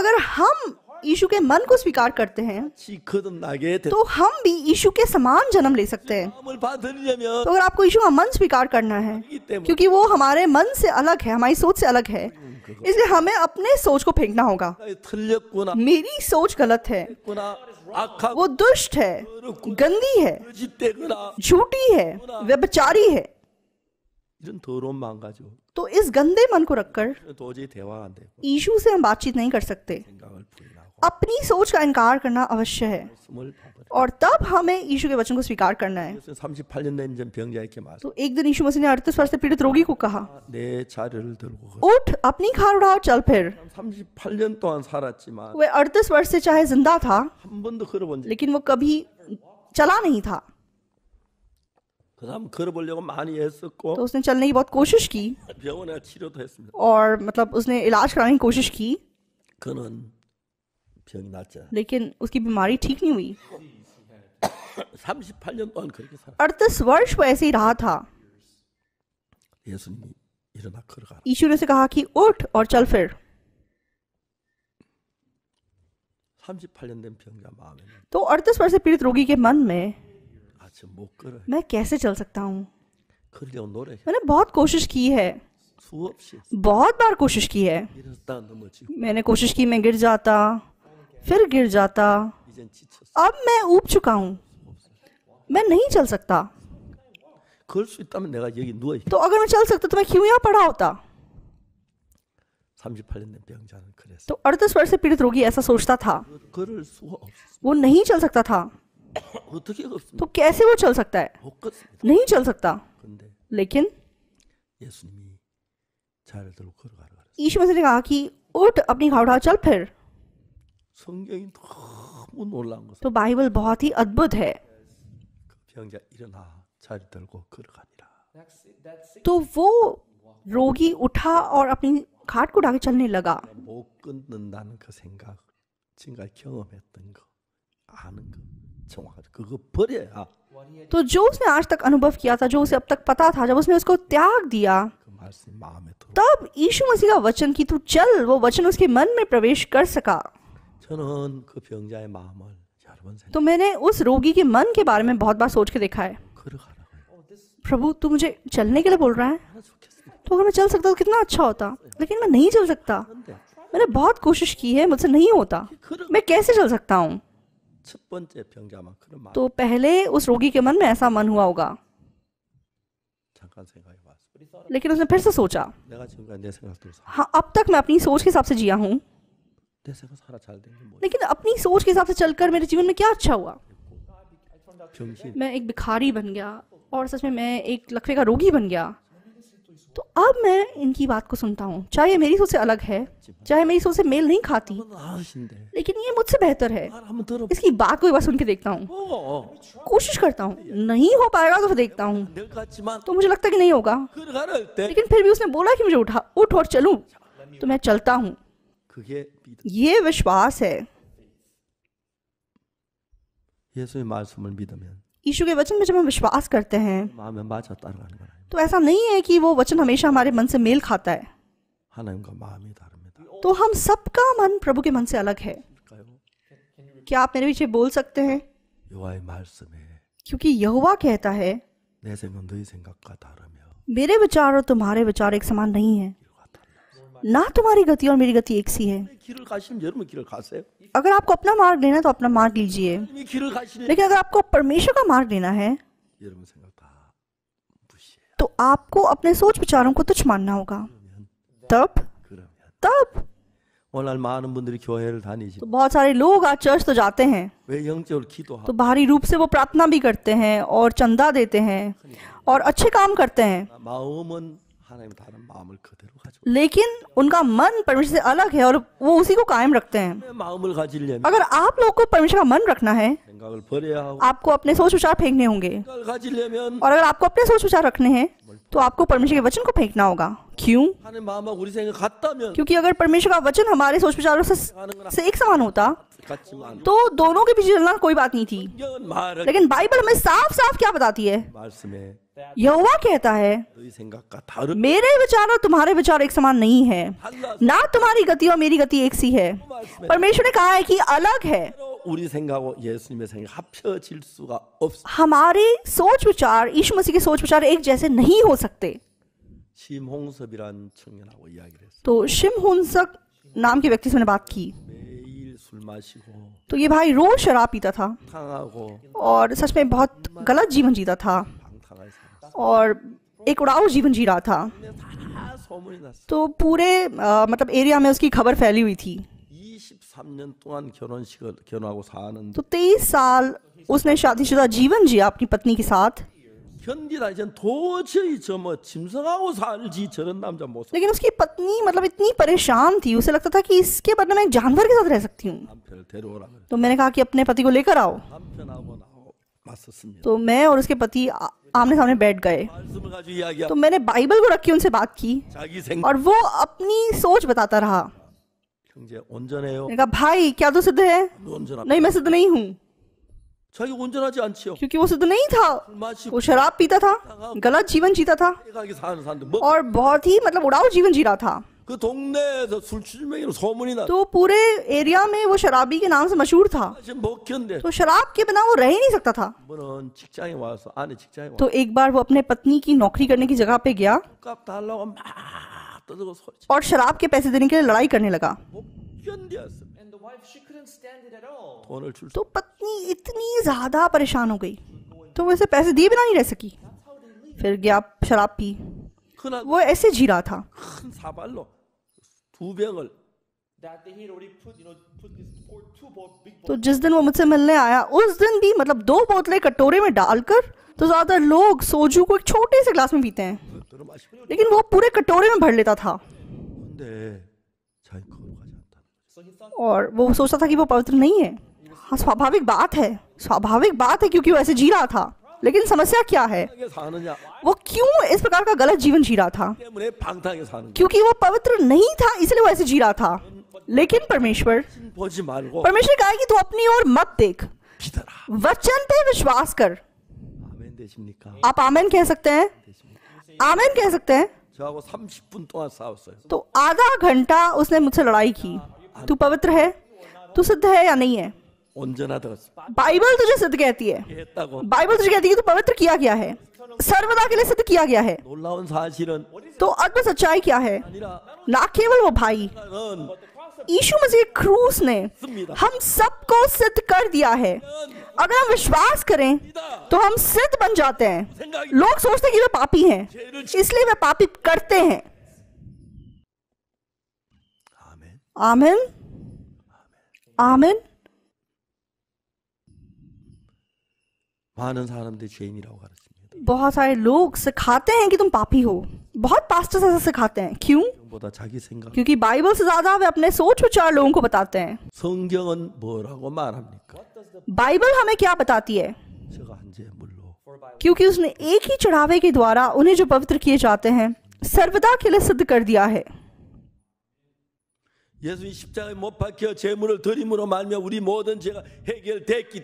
अगर हम यीशु के मन को स्वीकार करते हैं तो हम भी यीशु के समान जन्म ले सकते हैं तो अगर आपको यीशु का मन स्वीकार करना है क्योंकि वो हमारे मन से अलग है हमारी सोच से अलग है इसलिए हमें अपने सोच को फेंकना होगा मेरी सोच गलत है वो दुष्ट है गंदी है झूठी है व्यभिचारी है तो इस गंदे मन को रखकर तो यीशु से हम बातचीत नहीं कर सकते अपनी सोच का इनकार करना अवश्य है और तब हमें यीशु के वचन को स्वीकार करना है तो एक दिन यीशु मसीह ने अड़तीस वर्ष से पीड़ित रोगी को कहा उठ अपनी खार उड़ाओ चल फिर तो वह अड़तीस वर्ष से चाहे जिंदा था लेकिन वो कभी चला नहीं था तो उसने चलने की बहुत कोशिश की और मतलब उसने इलाज कराने की कोशिश की लेकिन उसकी बीमारी ठीक नहीं हुई 38년 동안 그렇게 वर्ष वो ऐसे ही रहा था. 예수님이 일어나 걸어가라. ने कहा कि उठ और चल फिर. 38년 된 병자 마음에. तो अड़तीस वर्ष से पीड़ित रोगी के मन में 못 걸어. मैं कैसे चल सकता हूँ? 노래. मैंने बहुत कोशिश की है. बहुत बार कोशिश की है. मैंने कोशिश की मैं गिर जाता. फिर गिर जाता अब मैं ऊब चुका हूँ मैं नहीं चल सकता तो अगर मैं चल सकता तो मैं क्यों यहाँ पड़ा होता तो अड़तीस वर्ष से पीड़ित रोगी ऐसा सोचता था वो नहीं चल सकता था तो कैसे वो चल सकता है नहीं चल सकता लेकिन ईश्वर ने कहा कि उठ अपनी घावड़ा चल फिर 성경이 너무 놀라운 तो बाइबल बहुत ही अद्भुत है. 병자 일어나 자리 들고 तो वो रोगी उठा और अपनी खाट को उठा चलने लगा तो जो उसने आज तक अनुभव किया था जो उसे अब तक पता था जब उसने उसको त्याग दिया तब यीशु मसीह का वचन कि तू चल वो वचन उसके मन में प्रवेश कर सका तो मैंने उस रोगी के मन के बारे में बहुत बार सोच के देखा है oh, प्रभु तू मुझे चलने के लिए बोल रहा है हाँ, तो अगर मैं चल सकता तो कितना अच्छा होता लेकिन मैं नहीं चल सकता मैंने बहुत कोशिश की है मुझसे नहीं होता मैं कैसे चल सकता हूँ तो पहले उस रोगी के मन में ऐसा मन हुआ होगा लेकिन उसने फिर से सोचा हाँ अब तक मैं अपनी सोच के हिसाब से जिया हूँ लेकिन अपनी सोच के हिसाब से चलकर मेरे जीवन में क्या अच्छा हुआ मैं एक भिखारी बन गया और सच में मैं एक लकवे का रोगी बन गया तो अब मैं इनकी बात को सुनता हूँ चाहे मेरी सोच से अलग है चाहे मेरी सोच से मेल नहीं खाती तो लेकिन ये मुझसे बेहतर है तो इसकी बात को एक बार सुन के देखता हूँ कोशिश करता हूँ नहीं हो पाएगा तो देखता हूँ तो मुझे लगता कि नहीं होगा लेकिन फिर भी उसने बोला कि मुझे उठा उठ और चलू तो मैं चलता हूँ ये विश्वास है यीशु के वचन में जब हम विश्वास करते हैं तो ऐसा नहीं है कि वो वचन हमेशा हमारे मन से मेल खाता है तो हम सबका मन प्रभु के मन से अलग है क्या आप मेरे पीछे बोल सकते हैं क्योंकि यहुआ कहता है मेरे विचार और तुम्हारे विचार एक समान नहीं है ना तुम्हारी गति और मेरी गति एक सी है अगर आपको अपना मार्ग लेना तो अपना मार्ग लीजिए लेकिन अगर आपको परमेश्वर का मार्ग लेना है तो आपको अपने सोच विचारों को तुच्छ मानना होगा तब तब तो बहुत सारे लोग आज चर्च तो जाते हैं तो बाहरी तो हाँ। रूप से वो प्रार्थना भी करते हैं और चंदा देते हैं और अच्छे काम करते हैं लेकिन उनका मन परमेश्वर से अलग है और वो उसी को कायम रखते हैं अगर आप लोग को परमेश्वर का मन रखना है आपको अपने सोच विचार फेंकने होंगे और अगर आपको अपने सोच विचार रखने हैं तो आपको परमेश्वर के वचन को फेंकना होगा क्यों क्योंकि अगर परमेश्वर का वचन हमारे सोच विचारों से, से एक समान होता तो दोनों के पीछे चलना कोई बात नहीं थी लेकिन बाइबल हमें साफ साफ क्या बताती है यहोवा कहता है मेरे विचार और तुम्हारे विचार एक समान नहीं है ना तुम्हारी गति और मेरी गति एक सी है परमेश्वर ने कहा है कि अलग है हमारे सोच विचार यीशु मसीह के सोच विचार एक जैसे नहीं हो सकते तो शिम नाम के व्यक्ति से मैंने बात की तो ये भाई रोज शराब पीता था और सच में बहुत गलत जीवन जीता था और एक उड़ाऊ जीवन जी रहा था तो पूरे आ, मतलब एरिया में उसकी खबर फैली हुई थी तो तेईस साल उसने शादीशुदा जीवन जिया अपनी पत्नी के साथ लेकिन उसकी पत्नी मतलब इतनी परेशान थी उसे लगता था कि इसके बदले मैं जानवर के साथ रह सकती हूँ तो मैंने कहा कि अपने पति को लेकर आओ तो मैं और उसके पति आमने सामने बैठ गए तो मैंने बाइबल को रख के उनसे बात की और वो अपनी सोच बताता रहा कहा भाई क्या तो सिद्ध है नहीं मैं सिद्ध नहीं हूँ क्योंकि वो सिद्ध नहीं था वो शराब पीता था गलत जीवन जीता था और बहुत ही मतलब उड़ाऊ जीवन जी रहा था 그 동네에서 소문이 나. तो पूरे एरिया में वो शराबी के नाम से मशहूर था तो शराब के बिना वो रह ही नहीं सकता था 뭐는 직장에 직장에 와서 तो एक बार वो अपने पत्नी की नौकरी करने की जगह पे गया और शराब के पैसे देने के लिए लड़ाई करने लगा 못 견뎌. And the wife she couldn't stand it at all. 돈을 줄. तो पत्नी इतनी ज्यादा परेशान हो गई तो वो इसे पैसे दिए बिना नहीं रह सकी फिर गया शराब पी वो ऐसे जी रहा था 두 तो जिस दिन वो मुझसे मिलने आया उस दिन भी मतलब दो बोतलें कटोरे में डालकर तो ज़्यादा लोग सोजू को एक छोटे से ग्लास में पीते हैं लेकिन वो पूरे कटोरे में भर लेता था और वो सोचता था कि वो पवित्र नहीं है हाँ स्वाभाविक बात है स्वाभाविक बात है क्योंकि वो ऐसे जी रहा था लेकिन समस्या क्या है वो क्यों इस प्रकार का गलत जीवन जी रहा था क्योंकि वो पवित्र नहीं था इसलिए वो ऐसे जी रहा था लेकिन परमेश्वर परमेश्वर कहा कि तू अपनी ओर मत देख वचन पे विश्वास कर आप आमेन कह सकते हैं आमेन कह सकते हैं तो, तो आधा घंटा उसने मुझसे लड़ाई की हाँ। तू पवित्र है तू सिद्ध है या नहीं है बाइबल तुझे सिद्ध कहती है बाइबल तुझे कहती है तो पवित्र किया गया है सर्वदा के लिए सिद्ध किया गया है तो अद्भुत सच्चाई क्या है ना केवल वो भाई यीशु मसीह क्रूस ने हम सबको सिद्ध कर दिया है अगर हम विश्वास करें तो हम सिद्ध बन जाते हैं लोग सोचते हैं कि वे पापी हैं इसलिए वे पापी करते हैं आमिन आमिन 많은 사람들이 죄인이라고 가르칩니다. बहुत सारे लोग सिखाते हैं कि तुम पापी हो बहुत पास्टर्स ऐसा सिखाते हैं क्यों क्योंकि बाइबल से ज्यादा वे अपने सोच विचार लोगों को बताते हैं बाइबल हमें क्या बताती है क्योंकि उसने एक ही चढ़ावे के द्वारा उन्हें जो पवित्र किए जाते हैं सर्वदा के लिए सिद्ध कर दिया है 예수님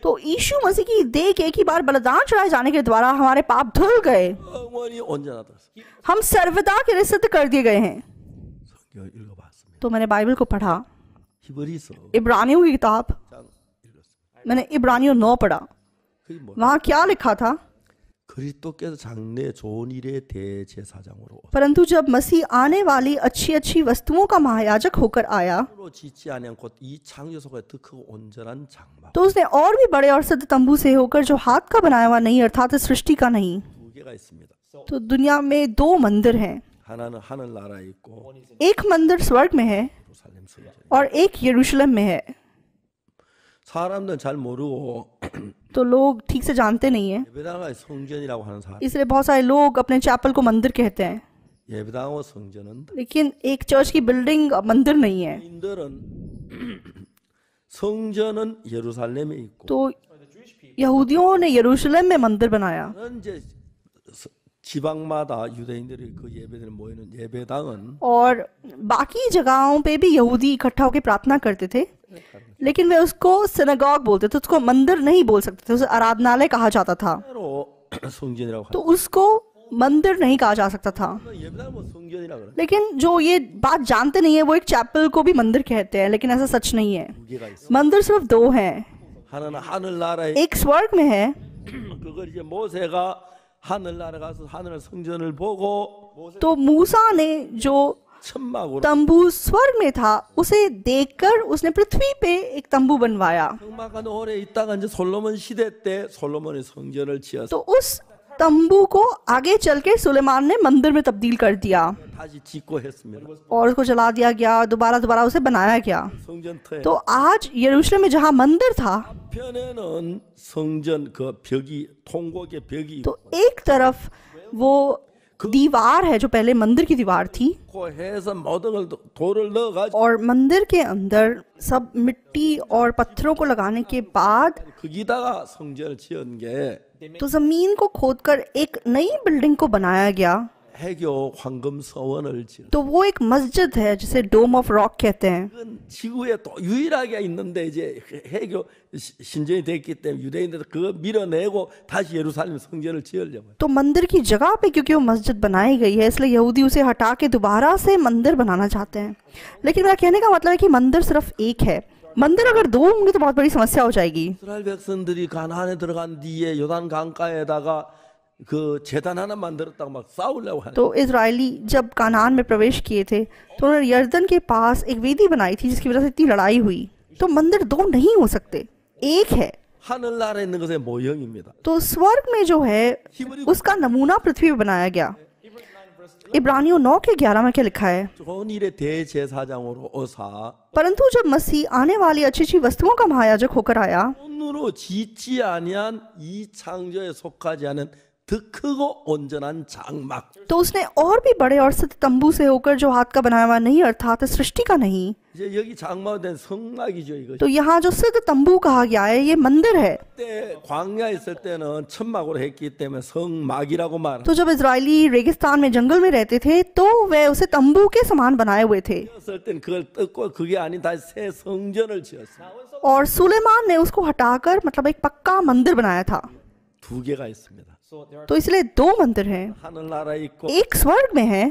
तो यीशु मसीह की देह एक ही बार बलिदान चढ़ाए जाने के द्वारा हमारे पाप धुल गए हम सर्वदा के लिए सिद्ध कर दिए गए हैं तो मैंने बाइबल को पढ़ा इब्रानियों की किताब मैंने इब्रानियों नौ पढ़ा वहां क्या लिखा था परंतु जब मसीह आने वाली अच्छी अच्छी वस्तुओं का महायाजक होकर आया तो उसने और भी बड़े और सद तंबू से होकर जो हाथ का बनाया हुआ नहीं अर्थात सृष्टि का नहीं तो दुनिया में दो मंदिर हैं एक मंदिर स्वर्ग में है और एक यरूशलेम में है 사람들은 잘 모르고 तो लोग ठीक से जानते नहीं है इसलिए बहुत सारे लोग अपने चैपल को मंदिर कहते हैं लेकिन एक चर्च की बिल्डिंग मंदिर नहीं है तो यहूदियों ने यरूशलेम में मंदिर बनाया 지방마다 유대인들이 그 예배들을 모이는 예배당은 और बाकी जगहों पे भी यहूदी इकट्ठा होकर प्रार्थना करते थे लेकिन वे उसको सिनेगॉग बोलते थे उसको मंदिर नहीं बोल सकते थे उसे आराधनालय कहा जाता था तो उसको मंदिर नहीं कहा जा सकता था तो लेकिन जो ये बात जानते नहीं है वो एक चैपल को भी मंदिर कहते हैं लेकिन ऐसा सच नहीं है मंदिर सिर्फ दो हैं एक स्वर्ग में है तो मूसा ने जो तंबू स्वर्ग में था उसे देखकर उसने पृथ्वी पे एक तंबू बनवाया तो उस तंबू को आगे चल के सुलेमान ने मंदिर में तब्दील कर दिया और उसको जला दिया गया दोबारा दोबारा उसे बनाया गया तो आज यरूशलेम में जहाँ मंदिर था तो एक तरफ वो दीवार है जो पहले मंदिर की दीवार थी और मंदिर के अंदर सब मिट्टी और पत्थरों को लगाने के बाद तो जमीन को खोदकर एक नई बिल्डिंग को बनाया गया तो वो एक मस्जिद है जिसे डोम ऑफ रॉक कहते हैं तो मंदिर की जगह पे क्योंकि वो मस्जिद बनाई गई है इसलिए यहूदी उसे हटा के दोबारा से मंदिर बनाना चाहते हैं लेकिन मेरा कहने का मतलब है कि मंदिर सिर्फ एक है मंदिर अगर दो होंगे तो बहुत बड़ी समस्या हो जाएगी तो इसराइली जब कानान में प्रवेश किए थे तो उन्होंने यर्दन के पास एक वेदी बनाई थी जिसकी वजह से इतनी लड़ाई हुई तो मंदिर दो नहीं हो सकते एक है तो स्वर्ग में जो है उसका नमूना पृथ्वी पर बनाया गया इब्रानियों नौ के ग्यारह में क्या लिखा है परंतु जब मसीह आने वाली अच्छी अच्छी वस्तुओं का महायाजक होकर आया तो उसने और भी बड़े और सत्य तंबू से होकर जो हाथ का बनाया हुआ नहीं अर्थात सृष्टि का नहीं तो यहाँ जो सिद्ध तंबू कहा गया है ये मंदिर है तो जब इसराइली रेगिस्तान में जंगल में रहते थे तो वे उसे तंबू के समान बनाए हुए थे और सुलेमान ने उसको हटाकर मतलब एक पक्का मंदिर बनाया था 두 개가 있습니다. तो इसलिए दो मंदिर हैं एक स्वर्ग में है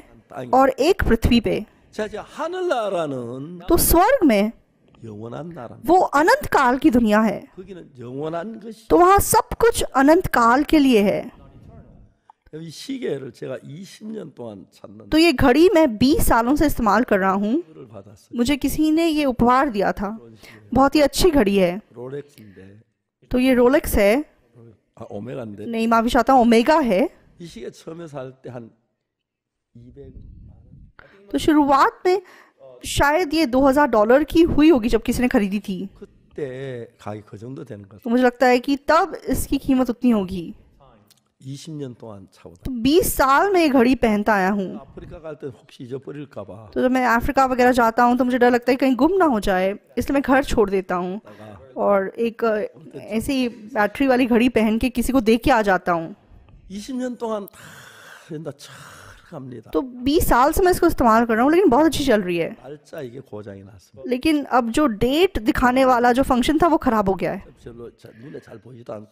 और एक पृथ्वी पे अच्छा, अच्छा, तो स्वर्ग में वो अनंत काल की दुनिया है तो वहाँ सब कुछ अनंत काल के लिए है तो, तो ये घड़ी मैं 20 सालों से इस्तेमाल कर रहा हूँ मुझे किसी ने ये उपहार दिया था बहुत ही अच्छी घड़ी है तो ये रोलेक्स है 아, 오메가인데. 네 ओमेगा है 이 시계 처음에 200만 원. तो शुरुआत में शायद ये 2000 डॉलर की हुई होगी जब किसी ने खरीदी थी तो मुझे लगता है कि तब इसकी कीमत उतनी होगी 20년 동안 차고 तो 20 साल में ये घड़ी पहनता आया हूँ तो जब मैं अफ्रीका वगैरह जाता हूँ तो मुझे डर लगता है कहीं गुम ना हो जाए इसलिए मैं घर छोड़ देता हूँ और एक अच्छा ऐसी बैटरी वाली घड़ी पहन के किसी को देख के आ जाता हूँ तो 20 तो अच्छा तो साल से मैं इसको इस्तेमाल कर रहा हूँ लेकिन बहुत अच्छी चल रही है लेकिन अब जो डेट दिखाने वाला जो फंक्शन था वो खराब हो गया है अच्छा,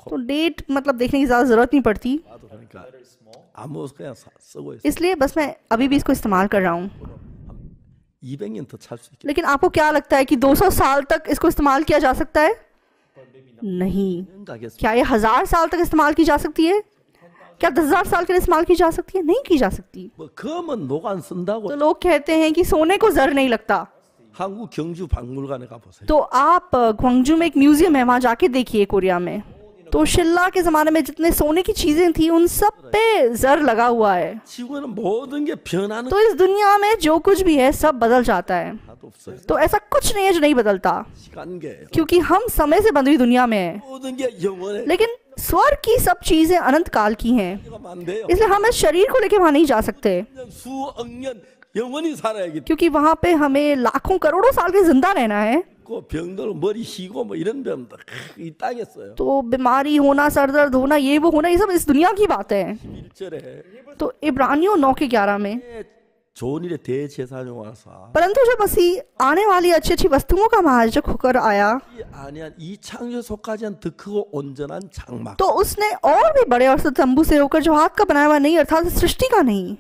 तो डेट तो मतलब देखने की ज़्यादा ज़रूरत नहीं पड़ती इसलिए बस मैं अभी भी इसको इस्तेमाल कर रहा हूँ तो लेकिन आपको क्या लगता है कि 200 साल तक इसको इस्तेमाल किया जा सकता है नहीं क्या ये हजार साल तक इस्तेमाल की जा सकती है क्या दस हजार साल के लिए इस्तेमाल की जा सकती है नहीं की जा सकती तो लोग कहते हैं कि सोने को जर नहीं लगता तो आप ग्वांगजू में एक म्यूजियम है वहां जाके देखिए कोरिया में तो शिल्ला के ज़माने में जितने सोने की चीज़ें थी उन सब पे जर लगा हुआ है तो इस दुनिया में जो कुछ भी है सब बदल जाता है तो ऐसा कुछ नहीं है जो नहीं बदलता क्योंकि हम समय से बंधी दुनिया में है लेकिन स्वर्ग की सब चीजें अनंत काल की हैं इसलिए हम इस शरीर को लेके वहां नहीं जा सकते क्योंकि वहां पे हमें लाखों करोड़ों साल के जिंदा रहना है 있고 병들고 머리 쉬고 뭐 이런 병도 이 땅에서요. तो बीमारी होना सर दर्द होना ये वो होना ये सब इस दुनिया की बात है 11절에 तो इब्रानियों नौ के ग्यारह में परंतु जब मसीह आने वाली अच्छी अच्छी वस्तुओं का महाजक होकर आया तो उसने और भी बड़े और तंबू से होकर जो हाथ का बनाया हुआ नहीं अर्थात सृष्टि का नहीं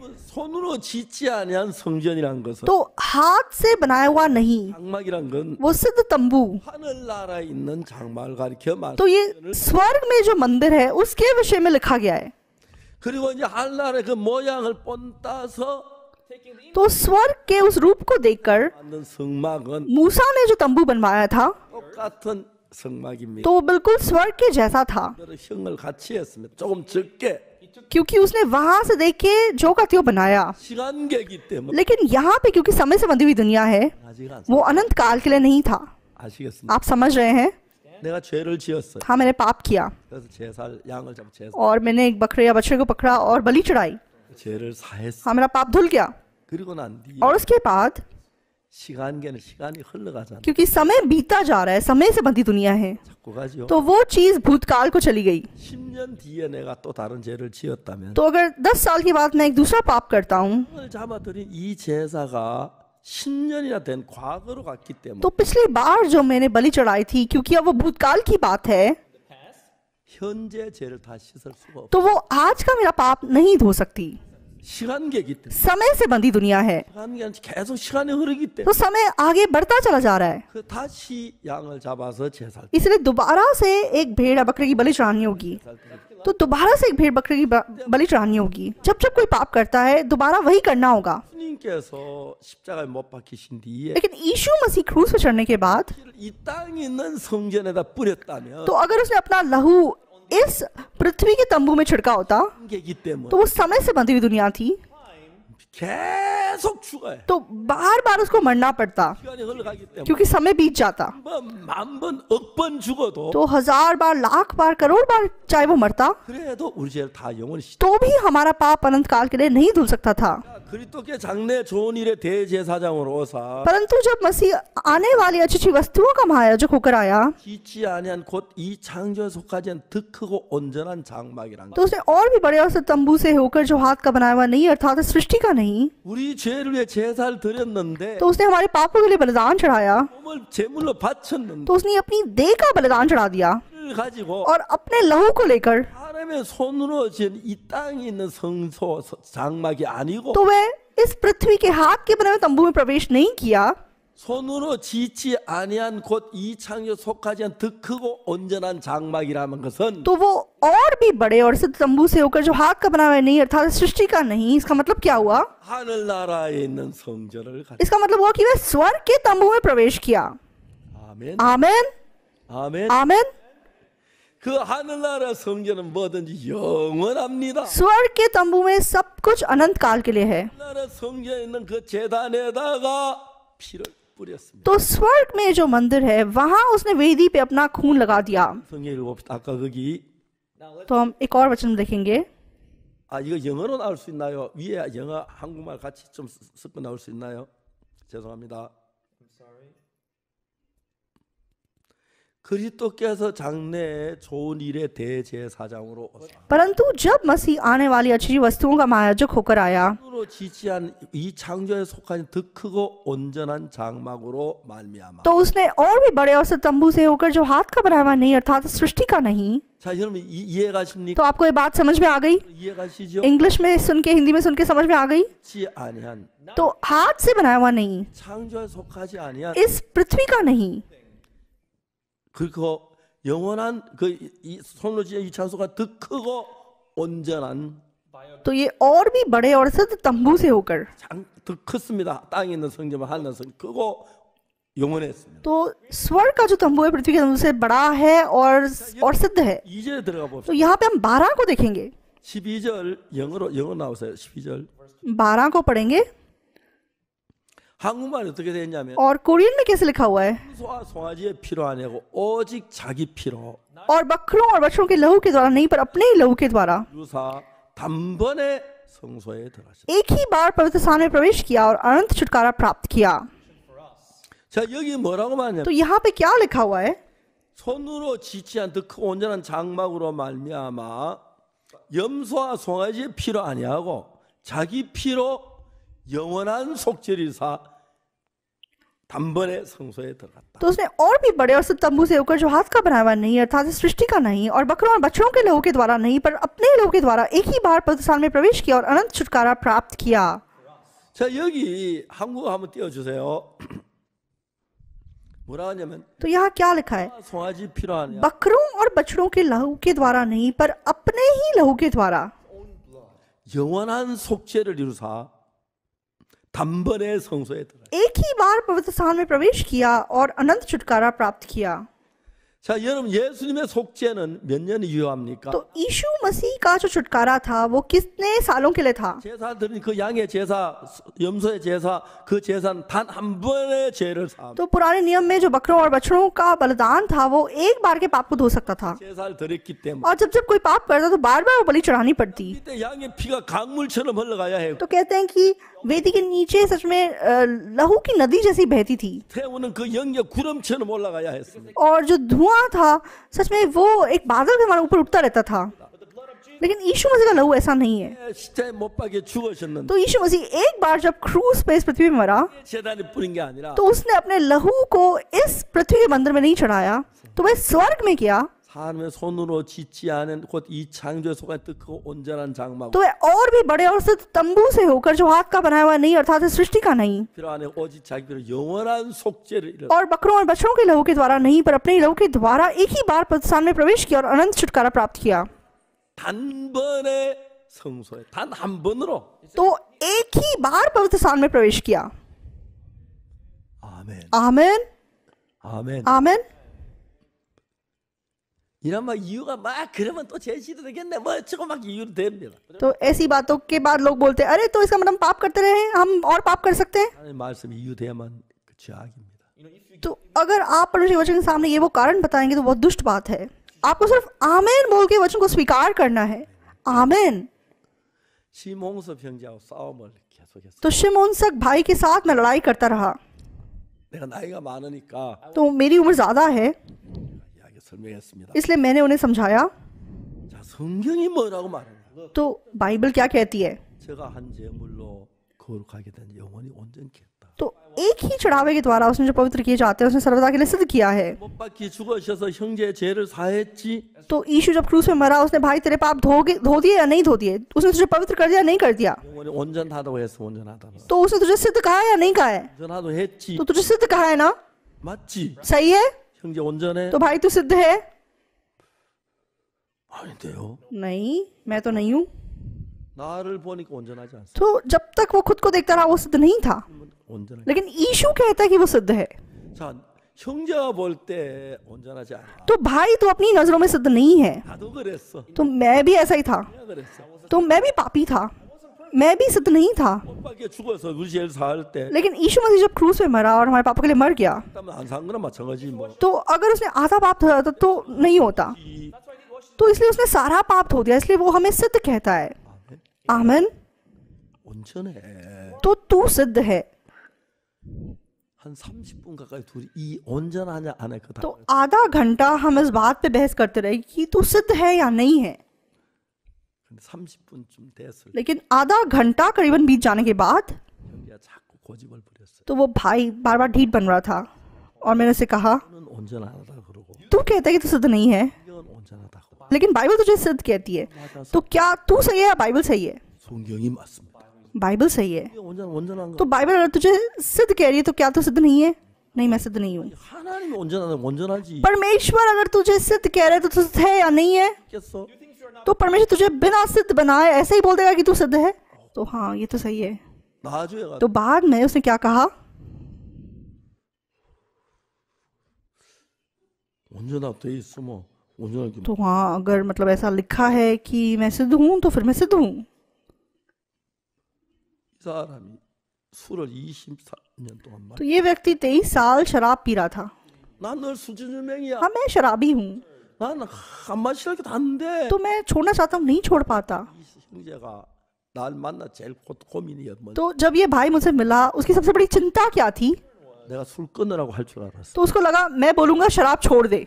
तो हाथ से बनाया हुआ नहीं वो सिद्ध तंबू तो ये स्वर्ग में जो मंदिर है उसके विषय में लिखा गया है 그리고 이제 하늘나라의 그 모양을 본따서 तो स्वर्ग के उस रूप को देखकर मूसा ने जो तंबू बनवाया था तो बिल्कुल स्वर्ग के जैसा था क्योंकि उसने वहां से देख के जो का त्यो बनाया लेकिन यहाँ पे क्योंकि समय से बंधी हुई दुनिया है वो अनंत काल के लिए नहीं था आप समझ रहे हैं हाँ मैंने पाप किया और मैंने एक बकरे या बछड़े को पकड़ा और बलि चढ़ाई हमारा पाप धुल गया और उसके बाद क्योंकि समय बीता जा रहा है समय से बंधी दुनिया है तो वो चीज भूतकाल को चली गई तो अगर दस साल के बाद मैं एक दूसरा पाप करता हूँ तो पिछली बार जो मैंने बलि चढ़ाई थी क्योंकि अब वो भूतकाल की बात है तो वो आज का मेरा पाप नहीं धो सकती समय से बंधी दुनिया है तो समय आगे बढ़ता चला जा रहा है इसलिए दोबारा से एक भेड़ बकरे की बलि चढ़ानी होगी तो दोबारा से एक भेड़ बकरे की बलि चढ़ानी होगी जब जब कोई पाप करता है दोबारा वही करना होगा लेकिन ईशु मसीह क्रूस पर चढ़ने के बाद तो अगर उसने अपना लहू इस पृथ्वी के तंबू में छिड़का होता तो वो समय से बंधी हुई दुनिया थी तो बार बार उसको मरना पड़ता क्योंकि समय बीत जाता तो।, तो हजार बार लाख बार करोड़ बार चाहे वो मरता तो, तो भी हमारा पाप अनंत काल के लिए नहीं धुल सकता था परंतु जब मसीह आने वाली अच्छी अच्छी वस्तुओं का महायाजक होकर आया तो उसने और भी बड़े और तंबू से होकर जो हाथ का बनाया हुआ नहीं अर्थात सृष्टि का नहीं तो उसने हमारे पापों के लिए बलिदान चढ़ाया तो उसने अपनी देह का बलिदान चढ़ा दिया और अपने लहू को लेकर 하나님의 손으로 지은 이 땅에 있는 성소 장막이 아니고 तो वह इस पृथ्वी के हाथ के बनाए तंबू में प्रवेश नहीं किया 손으로 짓지 아니한 곧이 창조 속하지 않더 크고 온전한 장막이라는 것은 तो वो और भी बड़े और सिद्ध तंबू से होकर जो हाथ का बनाया नहीं अर्थात सृष्टि का नहीं इसका मतलब क्या हुआ 하늘나라에 있는 성전을 इसका मतलब हुआ कि वह स्वर्ग के तंबू में प्रवेश किया आमेन आमेन आमेन आमेन 그 하늘나라 성전은 뭐든지 영원합니다. स्वर्ग के तंबू में सब कुछ अनंत काल के लिए है 하늘나라 성전에 있는 그 제단에다가 피를 뿌렸습니다. तो स्वर्ग में जो मंदिर है वहां उसने वेदी पे अपना खून लगा दिया 성경을 봅시다. 아까 거기 तो हम एक और वचन देखेंगे 아 이거 영어로 나올 수 있나요? 위에 영어 한국말 같이 좀 섞어 나올 수 있나요? 죄송합니다. 그리스도께서 장래에 좋은 일의 대제사장으로 오셨다. परंतु जब मसीह आने वाली अच्छी वस्तुओं का महायाजक होकर आया 손으로 지지한 이 창조에 속한 더 크고 온전한 장막으로 말미암아. तो उसने और भी बड़े और से तंबू से होकर जो हाथ का बनाया नहीं अर्थात सृष्टि का नहीं 자 여러분 이해가십니까? तो आपको ये बात समझ में आ गई 이해가시죠? इंग्लिश में सुन के हिंदी में सुन के समझ में आ गई 지 아니한 तो हाथ से बनाया हुआ नहीं 창조에 속하지 아니한 इस पृथ्वी का नहीं 그거 영원한 그 이, 손으로 지은 이 장소가 더 크고 온전한 तो ये और भी बड़े और सद तंबू से होकर 더 컸습니다. 땅에 있는 성전 하늘 성 크고 영원했습니다. तो स्वर्ग का जो तंबू है पृथ्वी के तंबू से बड़ा है और और सिद्ध है 이제 들어가 봅시다. तो यहाँ पे हम 12 को देखेंगे 12절 영어로 영어 나오세요. 12절 12 को पढ़ेंगे 한국말이 어떻게 되 और कोरियन में कैसे लिखा हुआ है 소와 피로 아니고 오직 자기 피로 और बकरों और बछड़ों के लहू के द्वारा नहीं पर अपने ही लहू के द्वारा 유사 단번에 성소에 एक ही बार पवित्र स्थान में प्रवेश किया और अनंत छुटकारा प्राप्त किया 자 여기 뭐라고 말하냐? तो यहाँ पे क्या लिखा हुआ है? 손으로 짓지 않던 그 온전한 장막으로 말미암아 염소와 송아지의 피로 아니하고 자기 피로 영원한 속죄리사 단번에 성소에 들어갔다. 또 उसने और भी बड़े और सब तंबू से होकर जो हाथ का बनाया नहीं अर्थात सृष्टि का नहीं और बकरों और बछड़ों के लोगों के द्वारा नहीं पर अपने लोगों के द्वारा एक ही बार पवित्र स्थान में प्रवेश किया और अनंत छुटकारा प्राप्त किया 자 여기 한국어 한번 띄워 주세요. 뭐라 하냐면 तो यहाँ क्या लिखा है बकरों और बछड़ों के लहू के द्वारा नहीं पर अपने ही लहू के द्वारा 영원한 속죄를 이루사 एक ही बार पवित्र स्थान में प्रवेश किया और अनंत छुटकारा प्राप्त किया 자, 여러분 예수님의 속죄는 몇 년이 유효합니까? तो यीशु मसीह का जो छुटकारा था वो कितने 제사 드린 그 양의 제사, 염소의 제사, 그 제사는 단 번의 죄를 사함. तो पुराने नियम में जो बकरों और बछड़ों का बलिदान था एक बार के पाप को धो सकता था 제사를 드렸기 때문에. और जब जब कोई पाप करता तो बार बार वो बलि चढ़ानी पड़ती 그때 양의 피가 강물처럼 흘러가야 해요. तो कहते हैं कि वेदी के नीचे सच में लहू की नदी जैसी बहती थी 태우는 그 영계 구름처럼 올라가야 했습니다. और जो धुआं धुआं था सच में वो एक बादल के हमारे ऊपर उठता रहता था लेकिन यीशु मसीह का लहू ऐसा नहीं है तो यीशु मसीह एक बार जब क्रूस पे इस पृथ्वी में मरा तो उसने अपने लहू को इस पृथ्वी के मंदिर में नहीं चढ़ाया तो वह स्वर्ग में किया 삶의 손으로 짓지 않은 곧이 창조 속에 뜨고 온전한 장막 तो और भी बड़े और से तंबू से होकर जो हाथ का बनाया हुआ नहीं अर्थात सृष्टि का नहीं फिर 영원한 속죄를 और बकरों और बछड़ों के लहू के द्वारा नहीं पर अपने लहू के द्वारा एक ही बार पद में प्रवेश किया और अनंत छुटकारा प्राप्त किया 성소에 단 번으로 तो एक ही बार पवित्र स्थान में प्रवेश किया आमेन आमेन आमेन आमेन तो ऐसी बातों के बाद लोग बोलते हैं अरे तो इसका मतलब पाप करते रहे हम और पाप कर सकते हैं तो अगर आप परमेश्वर वचन के सामने ये वो कारण बताएंगे तो बहुत दुष्ट बात है आपको सिर्फ आमेन बोल के वचन को स्वीकार करना है आमेन तो शिमोन सक भाई के साथ मैं लड़ाई करता रहा तो मेरी उम्र ज्यादा है इसलिए मैंने उन्हें समझाया तो बाइबल क्या कहती है तो एक ही चढ़ावे के द्वारा उसने जो पवित्र किए जाते हैं उसने सर्वदा के लिए सिद्ध किया है तो ईशु जब क्रूस में मरा उसने भाई तेरे पाप धो धो दिए या नहीं धो दिए उसने तुझे पवित्र कर दिया नहीं कर दिया तो उसने तुझे सिद्ध कहा या नहीं कहा है तो तुझे सिद्ध कहा है ना सही है 형제 온전해? तो भाई तू सिद्ध है 아닌데요. नहीं मैं तो नहीं हूँ 나를 보니까 온전하지 않습니다. तो जब तक वो खुद को देखता रहा वो सिद्ध नहीं था 온전해. लेकिन यीशु कहता है कि वो सिद्ध है 자, 형제가 볼 온전하지 않아. तो भाई तू अपनी नजरों में सिद्ध नहीं है 나도 그랬어. तो मैं भी ऐसा ही था 내가 तो मैं भी पापी था मैं भी सत्य नहीं था लेकिन यीशु मसीह जब क्रूस पे मरा और हमारे पापा के लिए मर गया तो अगर उसने आधा पाप धोया था तो, तो नहीं होता तो इसलिए उसने सारा पाप धो दिया इसलिए वो हमें सिद्ध कहता है आमन तो तू सिद्ध है तो आधा घंटा हम इस बात पे बहस करते रहे कि तू सिद्ध है या नहीं है लेकिन आधा घंटा करीबन बीत जाने के बाद तो वो भाई बार बार ढीठ बन रहा था और मैंने उसे कहा तू कहता है कि तू सिद्ध नहीं है लेकिन बाइबल तुझे सिद्ध कहती है तो क्या तू सही है या बाइबल सही है बाइबल सही है तो बाइबल अगर तुझे सिद्ध कह रही है तो क्या तू सिद्ध नहीं है नहीं मैं सिद्ध नहीं हूँ परमेश्वर अगर तुझे सिद्ध कह रहे तो सिद्ध है या नहीं है तो परमेश्वर तुझे बिना सिद्ध बनाए ऐसे ही बोल देगा कि तू सिद्ध है तो हाँ ये तो सही है तो बाद में उसने क्या कहा तो, तो हाँ अगर मतलब ऐसा लिखा है कि मैं सिद्ध हूं तो फिर मैं सिद्ध हूं तो, तो ये व्यक्ति तेईस साल शराब पी रहा था हाँ मैं शराबी हूँ तो मैं छोड़ना चाहता हूँ नहीं छोड़ पाता तो जब ये भाई मुझसे मिला उसकी सबसे बड़ी चिंता क्या थी तो उसको लगा मैं बोलूंगा शराब छोड़ दे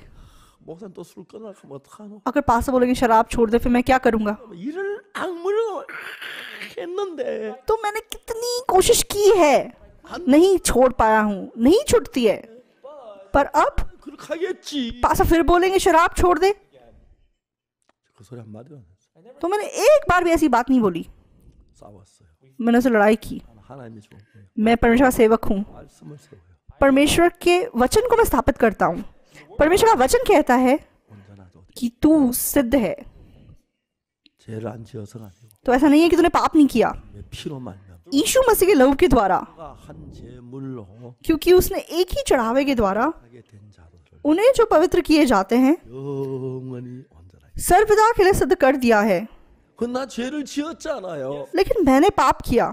अगर पास बोलेंगे शराब छोड़ दे फिर मैं क्या करूंगा तो मैंने कितनी कोशिश की है नहीं छोड़ पाया हूँ नहीं छुटती है पर अब पासा फिर बोलेंगे शराब छोड़ दे तो मैंने एक बार भी ऐसी बात नहीं बोली मैंने उसे लड़ाई की हाँ, हाँ, हाँ, मैं परमेश्वर का सेवक हूँ परमेश्वर के वचन को मैं स्थापित करता हूँ परमेश्वर का वचन कहता है कि तू सिद्ध है तो ऐसा नहीं है कि तूने पाप नहीं किया ईशु मसीह के लहू के द्वारा क्योंकि उसने एक ही चढ़ावे के द्वारा उन्हें जो पवित्र किए जाते हैं सर्वदा के लिए सिद्ध कर दिया है लेकिन मैंने पाप किया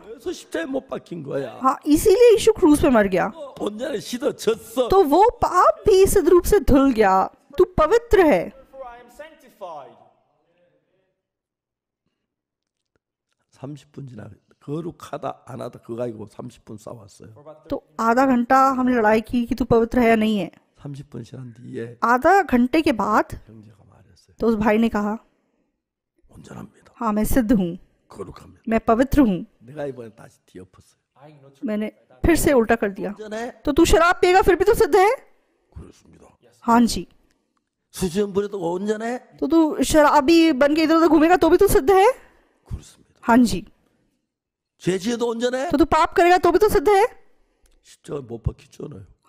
हाँ इसीलिए यीशु क्रूस पे मर गया तो वो पाप भी सिद्ध रूप से धुल गया तू पवित्र है तो आधा घंटा हमने लड़ाई की कि तू पवित्र है या नहीं है आधा घंटे के बाद तो उस भाई ने कहा हाँ मैं सिद्ध हूँ मैं पवित्र हूँ मैंने फिर से उल्टा कर दिया तो तू शराब पिएगा फिर भी तो सिद्ध है तो हाँ जी तो, तो तू शराबी बन के इधर उधर घूमेगा तो भी तू सिद्ध है तो हाँ जी तो तू पाप करेगा तो भी तो सिद्ध है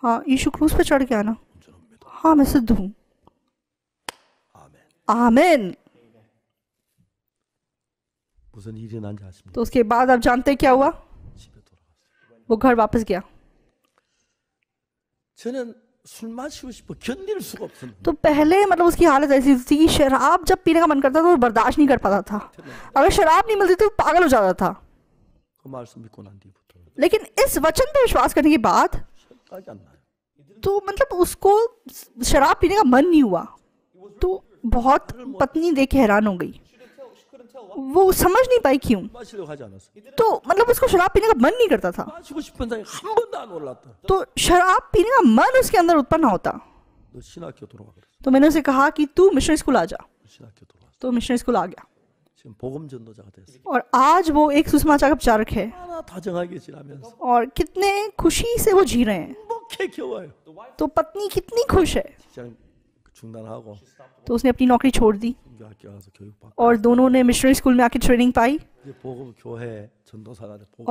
हाँ यीशु क्रूस पे चढ़ के आना हाँ मैं सिद्ध हूँ आमेन तो उसके बाद आप जानते क्या हुआ वो घर वापस गया तो पहले मतलब उसकी हालत ऐसी थी कि शराब जब पीने का मन करता था तो बर्दाश्त नहीं कर पाता था अगर शराब नहीं मिलती तो पागल हो जाता था लेकिन इस वचन पर विश्वास करने के बाद तो मतलब उसको शराब पीने का मन नहीं हुआ तो बहुत पत्नी देख हैरान हो गई वो समझ नहीं पाई क्यों तो मतलब उसको शराब पीने का मन नहीं करता था तो शराब पीने का मन उसके अंदर उत्पन्न होता तो मैंने उसे कहा कि तू मिशन स्कूल आ जा तो मिशन स्कूल आ गया और आज वो एक सुषमाचार का प्रचारक है 다정하게 지나면서 और कितने खुशी से वो जी रहे हैं तो पत्नी कितनी खुश है तो उसने अपनी नौकरी छोड़ दी और दोनों ने मिशनरी स्कूल में आके ट्रेनिंग पाई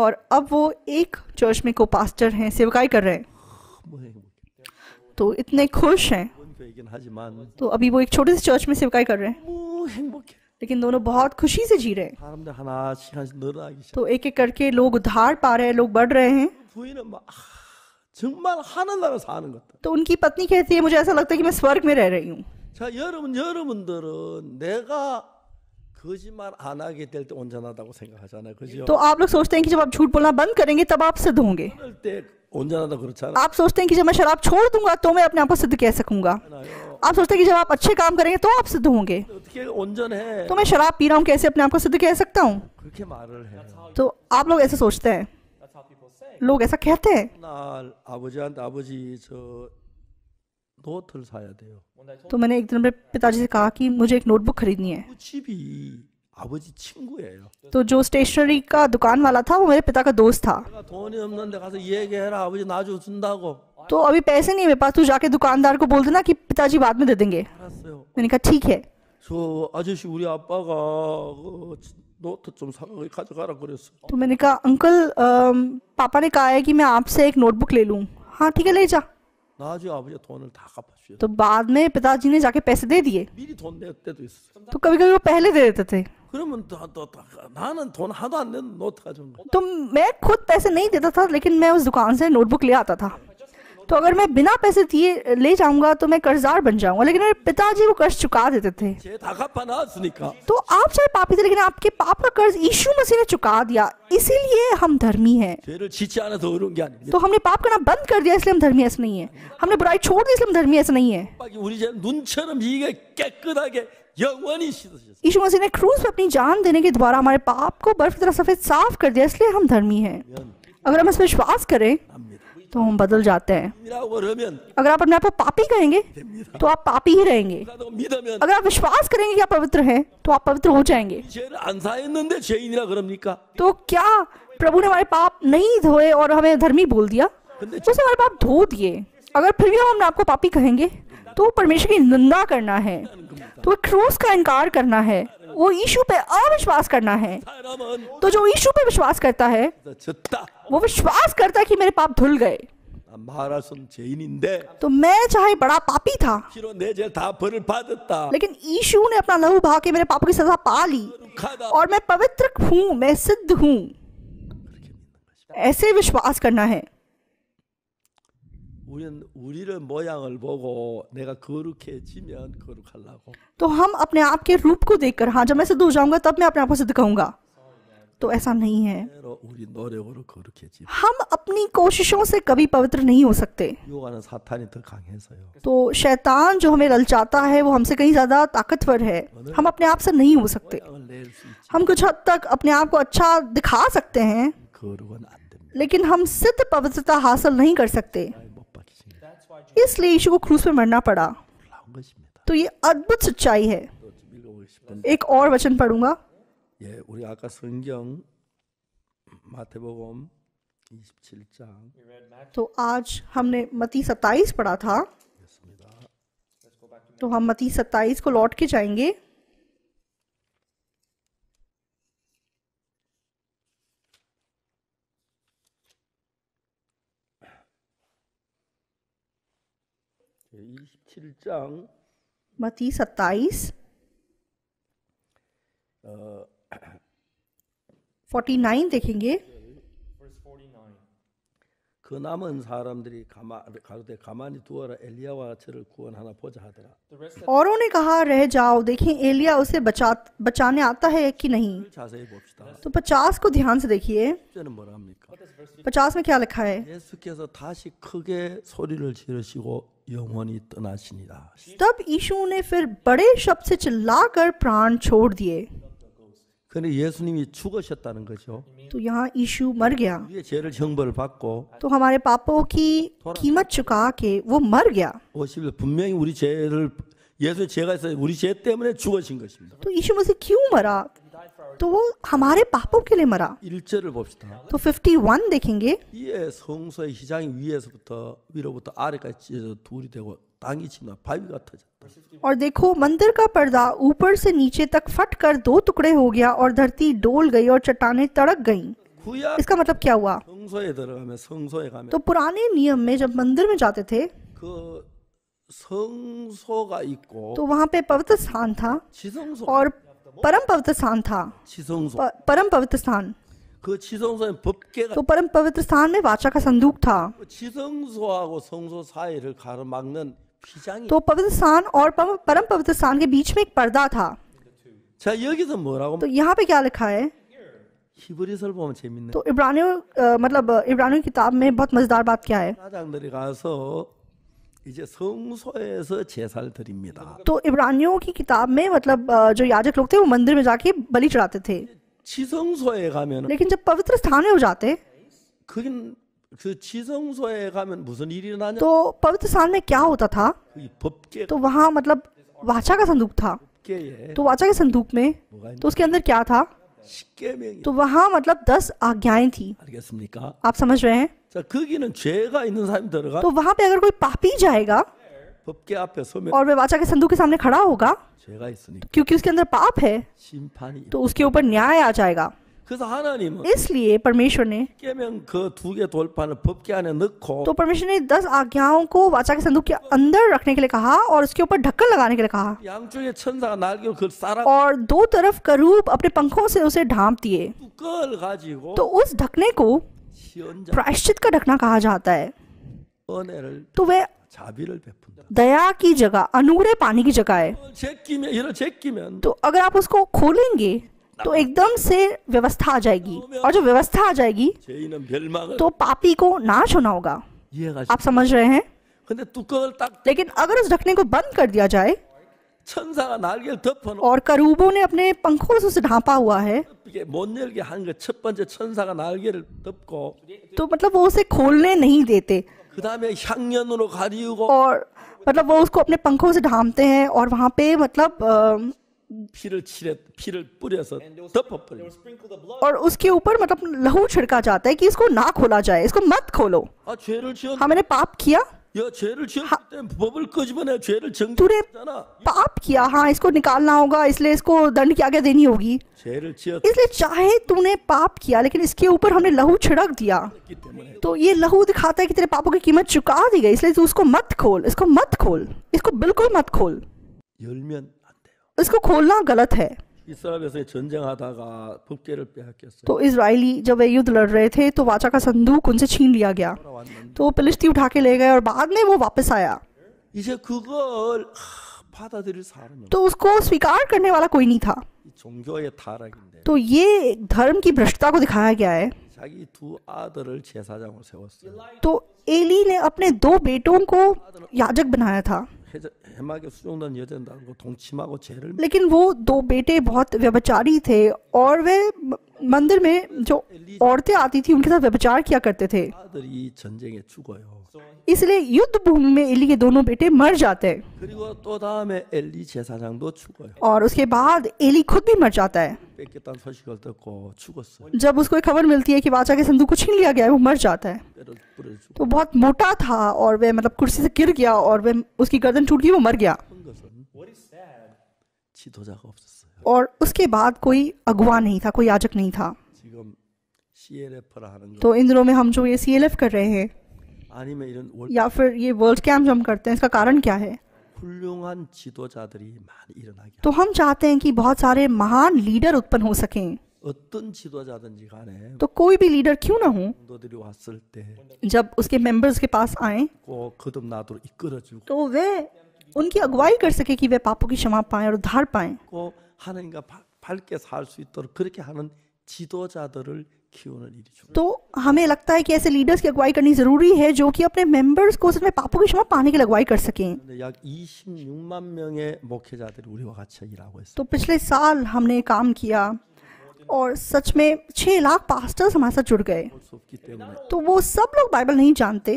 और अब वो एक चर्च में को पास्टर हैं सेवकाई कर रहे हैं तो इतने खुश हैं तो अभी वो एक छोटे से चर्च में सेवकाई कर रहे हैं लेकिन दोनों बहुत खुशी से जी रहे हैं तो एक एक करके लोग उधार पा रहे हैं लोग बढ़ रहे हैं तो उनकी पत्नी कहती है मुझे ऐसा लगता है कि मैं स्वर्ग में रह रही हूँ तो आप लोग सोचते हैं कि जब आप झूठ बोलना बंद करेंगे तब आप सिद्ध होंगे तो अच्छा आप सोचते हैं कि जब मैं शराब छोड़ दूंगा तो मैं अपने आप को सिद्ध कह सकूंगा आप सोचते हैं कि जब आप अच्छे काम करेंगे तो आप सिद्ध होंगे तो मैं शराब पी रहा हूँ कैसे अपने आप को सिद्ध कह सकता हूँ तो आप लोग ऐसे सोचते हैं लोग ऐसा कहते हैं तो मैंने एक दिन अपने पिताजी से कहा कि मुझे एक नोटबुक खरीदनी है 아버지 친구예요. तो जो स्टेशनरी का दुकान वाला था वो मेरे पिता का दोस्त था तो अभी पैसे नहीं मेरे पास तू जाके दुकानदार को बोल देना कि पिताजी बाद में दे देंगे मैंने कहा ठीक है तो, तो मैंने कहा अंकल पापा ने कहा है कि मैं आपसे एक नोटबुक ले लूं हां ठीक है ले जा तो बाद में पिताजी ने जाके पैसे दे दिए तो कभी कभी वो पहले दे देते थे 그러면 나는 돈 하나도 안 내는 노트 가져온 거야. 또, तो मैं खुद पैसे नहीं देता था लेकिन मैं उस दुकान से नोटबुक ले आता था तो अगर मैं बिना पैसे दिए ले जाऊंगा तो मैं कर्जदार बन जाऊंगा लेकिन मेरे पिताजी वो कर्ज चुका देते थे तो आप चाहे पापी थे लेकिन आपके पाप का कर्ज यीशु मसीह ने चुका दिया इसीलिए हम धर्मी हैं तो हमने पाप करना बंद कर दिया इसलिए हम धर्मी ऐसे नहीं है हमने बुराई छोड़ दी इसलिए हम धर्मी ऐसे नहीं है यीशु मसीह ने क्रूज पर अपनी जान देने के द्वारा हमारे पाप को बर्फ की तरह सफेद साफ कर दिया इसलिए हम धर्मी हैं अगर हम इस विश्वास करें तो हम बदल जाते हैं अगर आप अपने आप को पापी कहेंगे तो आप पापी ही रहेंगे तो अगर आप विश्वास करेंगे कि आप पवित्र हैं तो आप पवित्र हो जाएंगे तो क्या प्रभु ने हमारे पाप नहीं धोए और हमें धर्मी बोल दिया हमारे पाप धो दिए अगर फिर भी हम अपने आपको पापी कहेंगे तो वो परमेश्वर की निंदा करना है तो क्रूस का इनकार करना है वो यीशु पे अविश्वास करना है तो जो यीशु पे विश्वास करता है वो विश्वास करता है कि मेरे पाप धुल गए तो मैं चाहे बड़ा पापी था लेकिन यीशु ने अपना लहू भा के मेरे पापों की सजा पा ली और मैं पवित्र हूँ मैं सिद्ध हूँ ऐसे विश्वास करना है 우리는 우리를 모양을 보고 내가 거룩해지면 거룩하려고. 또 हम अपने आप के रूप को देखकर हाँ जब मैं सिद्ध हो जाऊंगा तब मैं अपने आप को सिद्ध कहूंगा तो ऐसा नहीं है उरी नोरे 노력으로 거룩해지. हम अपनी कोशिशों से कभी पवित्र नहीं हो सकते 요한은 सातानि तो कांगेसयो तो शैतान जो हमें ललचाता है वो हमसे कहीं ज्यादा ताकतवर है हम अपने आप से नहीं हो सकते हम कुछ हद तक अपने आप को अच्छा दिखा सकते हैं लेकिन हम सिद्ध पवित्रता हासिल नहीं कर सकते इसलिए यीशु को क्रूस पर मरना पड़ा तो ये अद्भुत सच्चाई है एक और वचन पढ़ूंगा तो आज हमने मती सताइस पढ़ा था तो हम मती सत्ताईस को लौट के जाएंगे 27장 마티 27어49 देखेंगे 그 남은 사람들이 가마, 가로되 가만히 두어라 엘리야와 저를 구원하나 보자 하더라. औरों 가하 कहा रह जाओ देखिए एलिया उसे बचा बचाने आता है कि नहीं 자세히 봅시다. तो 50 को ध्यान से देखिए 저는 50 में क्या लिखा है 예수께서 다시 크게 소리를 지르시고 영원히 떠나시니라. तब 이슈네 फिर बड़े शब्द से चिल्लाकर प्राण छोड़ दिए 그런데 예수님이 죽으셨다는 거죠. तो यहाँ य ी श 죄를 형벌을 받고 तो हमारे पापों की कीमत 일 분명히 우리 죄를 예수의 죄가 있어 우리 죄 때문에 죽으신 것입니다. तो यीशु मसीह क्यों मरा तो 절을 봅시다. त 51 द े ख 이에 성소의 희장이 위에서부터 위로부터 아래까지 둘이 되고 और देखो मंदिर का पर्दा ऊपर से नीचे तक फट कर दो टुकड़े हो गया और धरती डोल गई और चट्टाने तड़क गयी इसका मतलब क्या हुआ तो, तो पुराने नियम में जब मंदिर में जाते थे तो वहाँ पे पवित्र स्थान था और परम पवित्र स्थान था परम पवित्र स्थान तो परम पवित्र स्थान में वाचा का संदूक था तो पवित्र स्थान और परम पवित्र स्थान के बीच में एक पर्दा था तो यहाँ पे क्या लिखा है तो इब्रानियों मतलब इब्रानियों किताब में बहुत मजेदार बात क्या है तो इब्रानियों की किताब में मतलब जो याजक लोग थे वो मंदिर में जाके बलि चढ़ाते थे लेकिन जब पवित्र स्थान में हो जाते तो पवित्र स्थान में क्या होता था तो वहाँ मतलब वाचा का संदूक था तो वाचा के संदूक में तो उसके अंदर क्या था तो वहाँ मतलब दस आज्ञाएं थी आप समझ रहे हैं तो वहाँ पे अगर कोई पापी जाएगा और वे वाचा के संदूक के सामने खड़ा होगा तो क्योंकि उसके अंदर पाप है तो उसके ऊपर न्याय आ जाएगा इसलिए परमेश्वर ने तो परमेश्वर ने दस आज्ञाओं को वाचा के संदूक के अंदर रखने के लिए कहा और उसके ऊपर ढक्कन लगाने के लिए कहा और दो तरफ करूब अपने पंखों से उसे ढांप दिए तो उस ढकने को प्रायश्चित का ढकना कहा जाता है तो वह दया की जगह अनुग्रह पानी की जगह है तो अगर आप उसको खोलेंगे तो एकदम से व्यवस्था आ जाएगी और जो व्यवस्था आ जाएगी तो पापी को नाश होना होगा आप समझ रहे हैं लेकिन अगर उस ढकने को बंद कर दिया जाए और करूबों ने अपने पंखों से उसे ढांपा हुआ है तो मतलब वो उसे खोलने नहीं देते और मतलब वो उसको अपने पंखों से ढांपते हैं और वहाँ पे मतलब 피를 칠해 피를 뿌려서 덮어 뿌려 और उसके ऊपर मतलब लहू छिड़का जाता है कि इसको ना खोला जाए इसको मत खोलो 아, 죄를 지었... मैंने पाप किया 야, 죄를 지었기 때문에 법을 끄집어내 죄를 정죄잖아. पाप किया हाँ इसको निकालना होगा इसलिए इसको दंड की क्या देनी होगी इसलिए चाहे तूने पाप किया लेकिन इसके ऊपर हमने लहू छिड़क दिया तो ये लहू दिखाता है कि तेरे पापों की कीमत चुका दी गई इसलिए तू उसको मत खोल इसको मत खोल इसको बिल्कुल मत खोल 열면 इसको खोलना गलत है तो इसराइली जब वे युद्ध लड़ रहे थे तो वाचा का संदूक उनसे छीन लिया गया तो पिलिस्ती उठा के ले गए और बाद में वो वापस आया तो उसको स्वीकार करने वाला कोई नहीं था तो ये धर्म की भ्रष्टता को दिखाया गया है तो एली ने अपने दो बेटों को याजक बनाया था लेकिन वो दो बेटे बहुत व्यवचारी थे और वे मंदिर में जो औरतें आती थी उनके साथ व्यभिचार किया करते थे इसलिए युद्ध भूमि में एली के दोनों बेटे मर जाते तो और उसके बाद एली खुद भी मर जाता है तो जब उसको एक खबर मिलती है कि बादशाह के संदूक को छीन लिया गया है वो मर जाता है तो बहुत मोटा था और वह मतलब कुर्सी से गिर गया और वह उसकी गर्दन टूट गई वो मर गया और उसके बाद कोई अगुआ नहीं था कोई याजक नहीं था तो इन दिनों में हम जो ये सी कर रहे हैं या फिर ये वर्ल्ड कैम्प हम करते हैं इसका कारण क्या है तो हम चाहते हैं कि बहुत सारे महान लीडर उत्पन्न हो सकें तो कोई भी लीडर क्यों ना हो जब उसके मेंबर्स के पास आए तो वे उनकी अगुवाई कर सके कि वे पापों की क्षमा पाए और उद्धार पाए 하나님과 밝게 살수 있도록 그렇게 하는 지도자들을 키우는 तो हमें लगता है कि ऐसे लीडर्स की अगुवाई करनी जरूरी है जो कि अपने मेंबर्स को उसमें पापों की क्षमा पाने के लिए अगुवाई कर 26만 명의 목회자들이 우리와 같이 일하고 있어요. तो पिछले साल हमने काम किया और सच में 6 लाख पास्टर्स हमारे साथ जुड़ गए तो वो सब लोग बाइबल नहीं जानते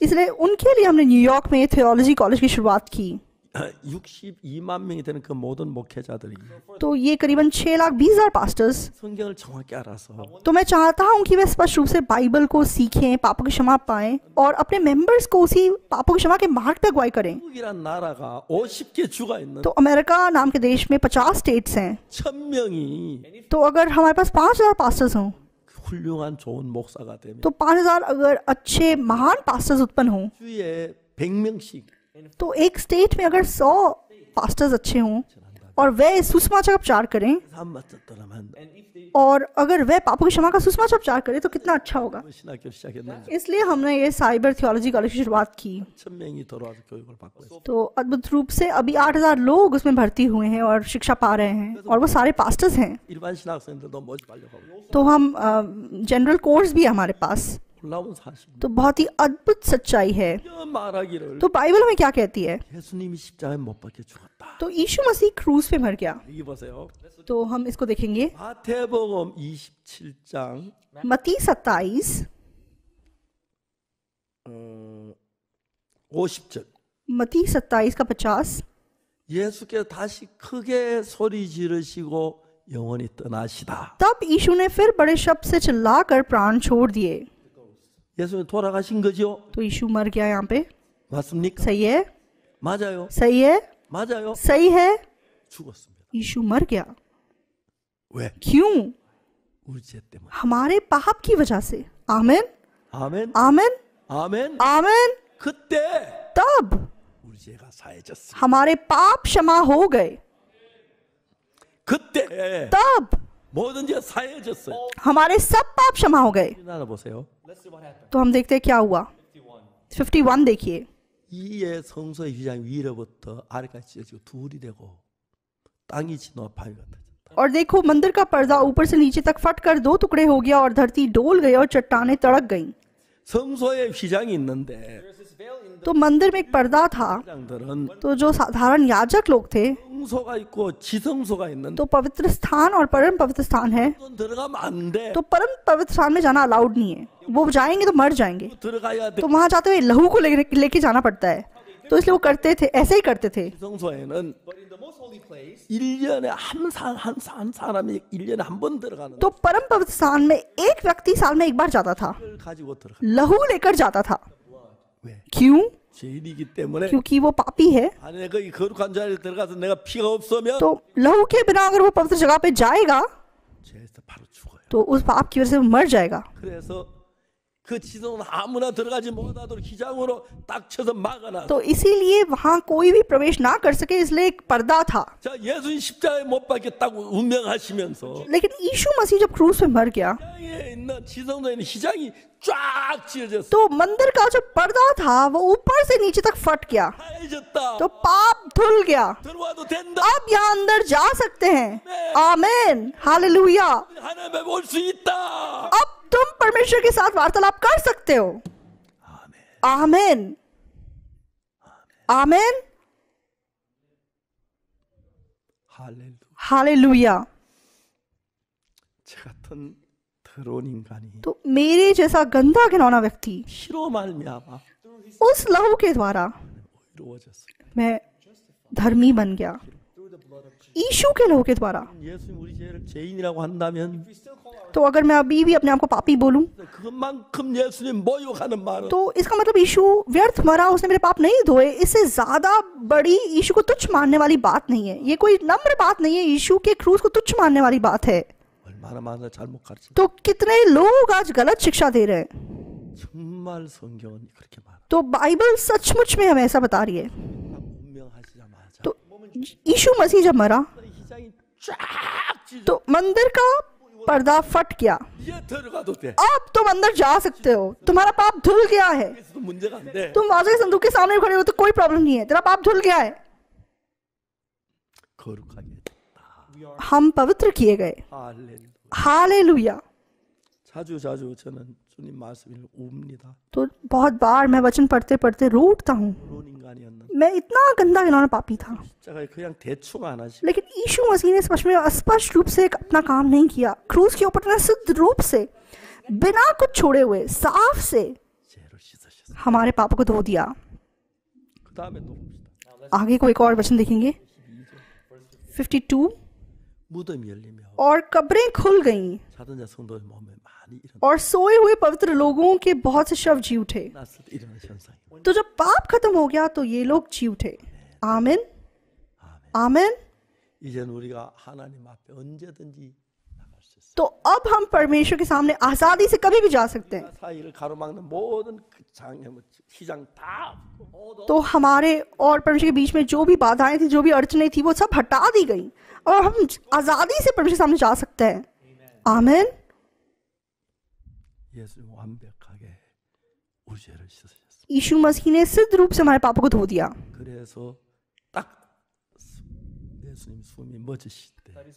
इसलिए उनके लिए हमने न्यूयॉर्क में थियोलॉजी कॉलेज की शुरुआत की 62만 명이 되는 그 모든 목회자들이 또 이에 करीबन 6 लाख 20 हजार 성경을 정확히 알아서 또 मैं चाहता हूं कि वे स्पष्ट रूप से बाइबल को सीखें पापों की क्षमा पाएं और अपने मेंबर्स को उसी पापों की क्षमा के मार्ग पे अगुवाई करें 나라가 50개 तो अमेरिका नाम के देश में 50 स्टेट्स हैं 1000명이 तो अगर हमारे पास 5000 पास्टर्स हों 훌륭한 좋은 목사가 되면 तो 5000 अगर अच्छे महान पास्टर्स उत्पन्न हों 주에 100명씩 तो एक स्टेट में अगर सौ पास्टर्स अच्छे हों और वह सुषमाचार का प्रचार करें और अगर वह पापा की क्षमा का सुषमाचार प्रचार करें तो कितना अच्छा होगा इसलिए हमने ये साइबर थियोलॉजी कॉलेज की शुरुआत की तो अद्भुत रूप से अभी 8000 लोग उसमें भर्ती हुए हैं और शिक्षा पा रहे हैं और वो सारे पास्टर्स हैं तो हम जनरल कोर्स भी है हमारे पास तो बहुत ही अद्भुत सच्चाई है तो बाइबल में क्या कहती है तो यीशु मसीह क्रूज पे मर गया तो हम इसको देखेंगे मती सत्ताईस मती सत्ताईस का पचास यीशु के 크게 खुगे सोरी 영원히 तब यीशु ने फिर बड़े शब्द से चिल्लाकर प्राण छोड़ दिए. 예수님 돌아가신 거죠? तो यीशु मर गया पे 맞습니까? सही है 맞아요. सही है 맞아요. सही है 죽었습니다. मर गया 왜? क्यों 우리 때문에. हमारे पाप की वजह से आमीन 아멘. आमीन 아멘. आमीन 그때 तब 우리 죄가 हमारे पाप क्षमा हो गए 그때 तब हमारे सब पाप क्षमा हो गए तो हम देखते हैं क्या हुआ 51 देखिए और देखो मंदिर का पर्दा ऊपर से नीचे तक फट कर दो टुकड़े हो गया और धरती डोल गई और चट्टाने तड़क गईं। तो मंदिर में एक पर्दा था तो जो साधारण याजक लोग थे तो पवित्र स्थान और परम पवित्र स्थान है तो परम पवित्र स्थान में जाना अलाउड नहीं है वो जाएंगे तो मर जाएंगे तो वहां जाते हुए लहू को लेके ले जाना पड़ता है तो इसलिए वो करते थे ऐसे ही करते थे तो परम पवित्र स्थान में एक व्यक्ति साल में एक बार जाता था लहू लेकर जाता था क्यों क्योंकि वो पापी है तो लहू के बिना अगर वो पवित्र जगह पे जाएगा तो उस पाप की वजह से मर जाएगा 그 지성은 아무나 들어가지 못하도록 기장으로 딱 쳐서 막아놔. तो इसीलिए वहां कोई भी प्रवेश ना कर सके इसलिए एक पर्दा था 자, 예수님 십자가에 못 박혔다고 운명하시면서 लेकिन यीशु मसीह जब क्रूस पे मर गया 땅에 있는 지성소에 희장이 쫙 찢어졌어. तो मंदिर का जो पर्दा था वो ऊपर से नीचे तक फट गया 하얘졌다. तो पाप धुल गया 들어와도 된다. अब यहां अंदर जा सकते हैं आमेन हालेलुया 하나님에 올 있다. अब तुम परमेश्वर के साथ वार्तालाप कर सकते हो आमेन आमेन लुया तो मेरे जैसा गंदा घिनौना व्यक्ति उस लहू के द्वारा मैं धर्मी बन गया ईशु के लहू के द्वारा तो अगर मैं अभी भी अपने आप को पापी बोलूं तो इसका मतलब ईशु व्यर्थ मरा उसने मेरे पाप नहीं धोए इससे ज़्यादा बड़ी ईशु को तुच्छ मानने वाली बात नहीं है ये कोई नम्र बात नहीं है ईशु के क्रूज को तुच्छ मानने वाली बात है तो कितने लोग आज गलत शिक्षा दे रहे हैं तो बाइबल सचमुच में हमें ऐसा बता रही है यीशु मसीह जब मरा तो मंदिर का पर्दा फट गया अब तुम तो अंदर जा सकते हो तुम्हारा पाप धुल गया है तुम वाजे के संदूक के सामने खड़े हो तो कोई प्रॉब्लम नहीं है तेरा पाप धुल गया है हम पवित्र किए गए हाले हालेलुया 주님 말씀을 옵니다. तो बहुत बार मैं वचन पढ़ते पढ़ते रो उठता हूँ 그런 인간이었는데 मैं इतना गंदा इन्होंने पापी था 제가 그냥 대충 안 하시고 लेकिन यीशु मसीह ने स्पष्ट में अस्पष्ट रूप से अपना काम नहीं किया क्रूज के ऊपर ना शुद्ध रूप से बिना कुछ छोड़े हुए साफ से हमारे पाप को धो दिया आगे को एक और वचन देखेंगे 52 और कब्रें खुल गईं और सोए हुए पवित्र लोगों के बहुत से शव जी उठे तो जब पाप खत्म हो गया तो ये लोग जी उठे आमिन आमिन तो अब हम परमेश्वर के सामने आजादी से कभी भी जा सकते हैं तो हमारे और परमेश्वर के बीच में जो भी बाधाएं थी जो भी अड़चने थी वो सब हटा दी गई और हम आजादी से परमेश्वर के सामने जा सकते हैं आमेन यीशु मसीह ने सिद्ध रूप से हमारे पापों को धो दिया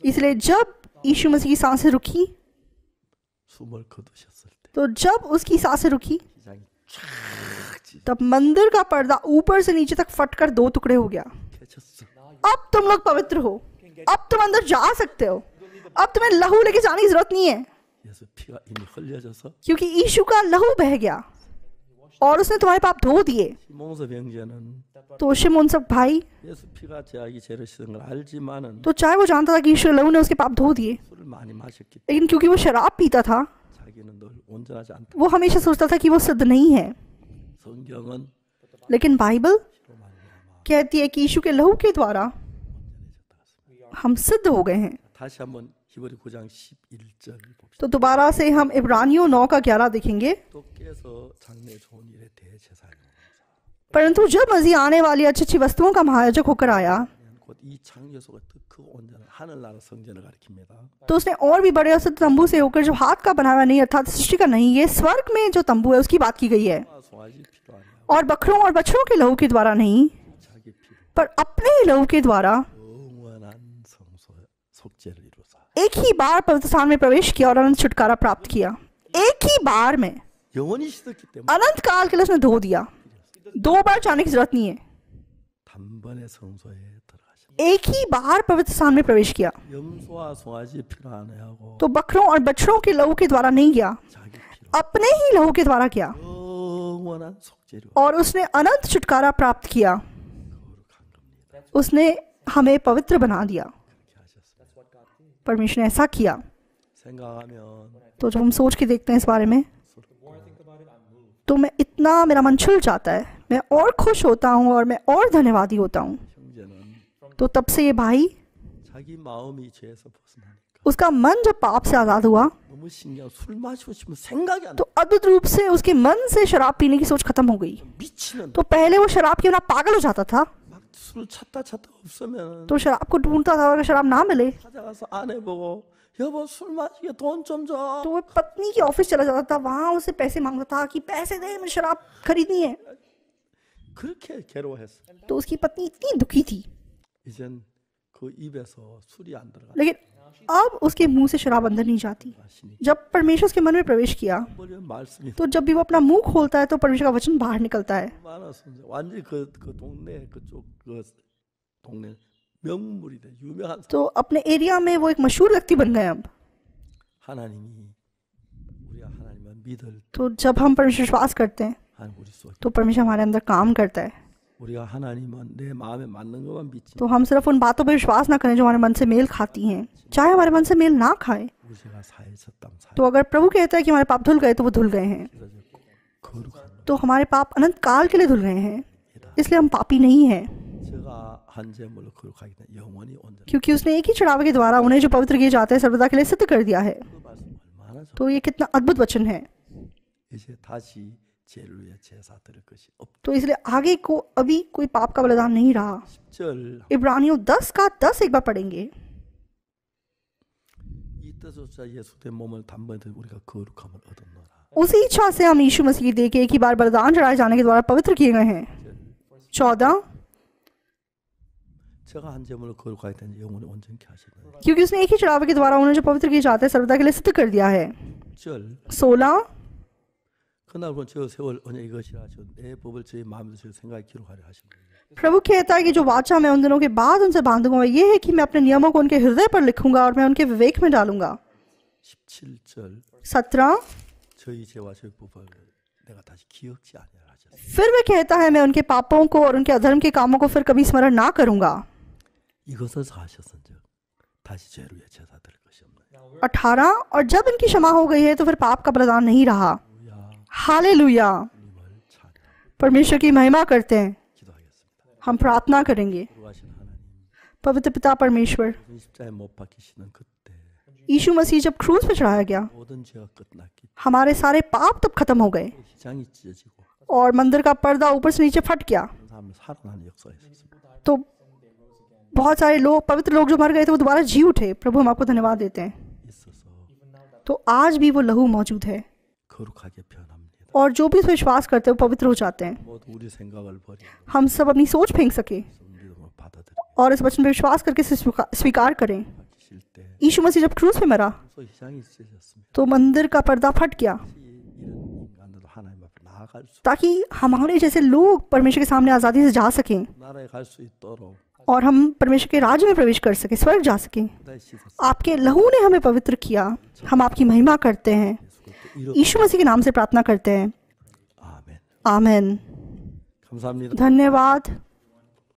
इसलिए जब यीशु मसीह की सांसें रुकी तो जब उसकी सांसें रुकी तब मंदिर का पर्दा ऊपर से नीचे तक फटकर दो टुकड़े हो गया अब तुम लोग पवित्र हो अब तुम अंदर जा सकते हो अब तुम्हें लहू लेके जाने की जरूरत नहीं है क्योंकि यीशु का लहू बह गया और उसने तुम्हारे पाप धो दिए तो शिमोन सब भाई तो चाहे वो जानता था कि ईश्वर लहू ने उसके पाप धो दिए लेकिन क्योंकि वो शराब पीता था वो हमेशा सोचता था कि वो सिद्ध नहीं है लेकिन बाइबल कहती है कि यीशु के लहू के द्वारा हम सिद्ध हो गए हैं तो दोबारा से हम इब्रानियों नौ का ग्यारह देखेंगे परंतु जब मजी आने वाली अच्छी अच्छी वस्तुओं का महायोजक होकर आया तो उसने और भी बड़े औसत तंबू से होकर जो हाथ का बना हुआ नहीं अर्थात सृष्टि का नहीं है स्वर्ग में जो तंबू है उसकी बात की गई है हाँ, और बकरों और बछड़ों के लहू के द्वारा नहीं पर अपने ही लहू के द्वारा एक ही बार पवित्र स्थान में प्रवेश किया और अनंत छुटकारा प्राप्त किया एक ही बार में अनंत काल के लिए उसने धो दिया दो बार जाने की जरूरत नहीं है एक ही बार पवित्र स्थान में प्रवेश किया तो बकरों और बछड़ों के लहू के द्वारा नहीं गया अपने ही लहू के द्वारा किया और उसने अनंत छुटकारा प्राप्त किया उसने हमें पवित्र बना दिया परमेश्वर ने ऐसा किया तो जब हम सोच के देखते हैं इस बारे में तो मैं इतना मेरा मन छुल जाता है मैं और खुश होता हूँ और मैं और धन्यवादी होता हूँ तो तब से ये भाई उसका मन जब पाप से आज़ाद हुआ तो अद्भुत रूप से उसके मन से शराब पीने की सोच खत्म हो गई तो पहले वो शराब के बिना पागल हो जाता था 찾다 찾다 없으면 तो शराब को ढूंढता था अगर शराब ना मिले 찾아가서 아내 보고 여보 술 마시게 돈 좀줘 तो वो पत्नी के ऑफिस चला जाता था वहां उसे पैसे मांगता था कि पैसे दे मुझे शराब खरीदनी है 그렇게 괴로워했어. तो उसकी पत्नी इतनी दुखी थी 그 입에서 술이 안 들어가. लेकिन अब उसके मुंह से शराब अंदर नहीं जाती जब परमेश्वर उसके मन में प्रवेश किया तो जब भी वो अपना मुंह खोलता है तो परमेश्वर का वचन बाहर निकलता है तो अपने एरिया में वो एक मशहूर व्यक्ति बन गए अब तो जब हम परमेश्वर विश्वास करते हैं तो परमेश्वर हमारे अंदर काम करता है तो हम सिर्फ उन बातों पर विश्वास ना करें जो हमारे मन से मेल खाती हैं चाहे हमारे मन से मेल ना खाए तो अगर प्रभु कहता है कि हमारे पाप धुल गए तो वो धुल गए हैं तो हमारे पाप अनंत काल के लिए धुल गए हैं इसलिए हम पापी नहीं हैं क्योंकि उसने एक ही चढ़ावे के द्वारा उन्हें जो पवित्र किए जाते हैं सर्वदा के लिए सिद्ध कर दिया है तो ये कितना अद्भुत वचन है तो इसलिए आगे को अभी कोई पाप का बलिदान नहीं रहा 절 दस का दस एक बार पढ़ेंगे उसी इच्छा से हम यीशु मसीह दे एक ही बार बलिदान चढ़ाए जाने के द्वारा पवित्र किए गए हैं चौदह क्योंकि उसने एक ही चढ़ावे के द्वारा उन्हें जो पवित्र किए जाते हैं सर्वदा के लिए सिद्ध कर दिया है सोलह प्रभु कहता है कि जो वाचा मैं उन दिनों के बाद उनसे बांधूंगा ये है कि मैं अपने नियमों को उनके हृदय पर लिखूंगा और मैं उनके विवेक में डालूंगा सत्रह फिर वह कहता है मैं उनके पापों को और उनके अधर्म के कामों को फिर कभी स्मरण ना करूंगा अठारह और जब इनकी क्षमा हो गई है तो फिर पाप का बलिदान नहीं रहा हालेलुया परमेश्वर की महिमा करते हैं हम प्रार्थना करेंगे पवित्र पिता परमेश्वर यीशु मसीह जब क्रूज पर चढ़ाया गया हमारे सारे पाप तब खत्म हो गए और मंदिर का पर्दा ऊपर से नीचे फट गया तो बहुत सारे लोग पवित्र लोग जो मर गए थे वो दोबारा जी उठे प्रभु हम आपको धन्यवाद देते हैं तो आज भी वो लहू मौजूद है और जो भी उस विश्वास करते हैं वो पवित्र हो जाते हैं हम सब अपनी सोच फेंक सके और इस वचन पर विश्वास करके स्वीकार करें यीशु मसीह जब क्रूज पे मरा तो मंदिर का पर्दा फट गया ताकि हमारे जैसे लोग परमेश्वर के सामने आज़ादी से जा सकें और हम परमेश्वर के राज्य में प्रवेश कर सकें स्वर्ग जा सकें आपके लहू ने हमें पवित्र किया हम आपकी महिमा करते हैं यीशु मसीह के नाम से प्रार्थना करते हैं आमेन धन्यवाद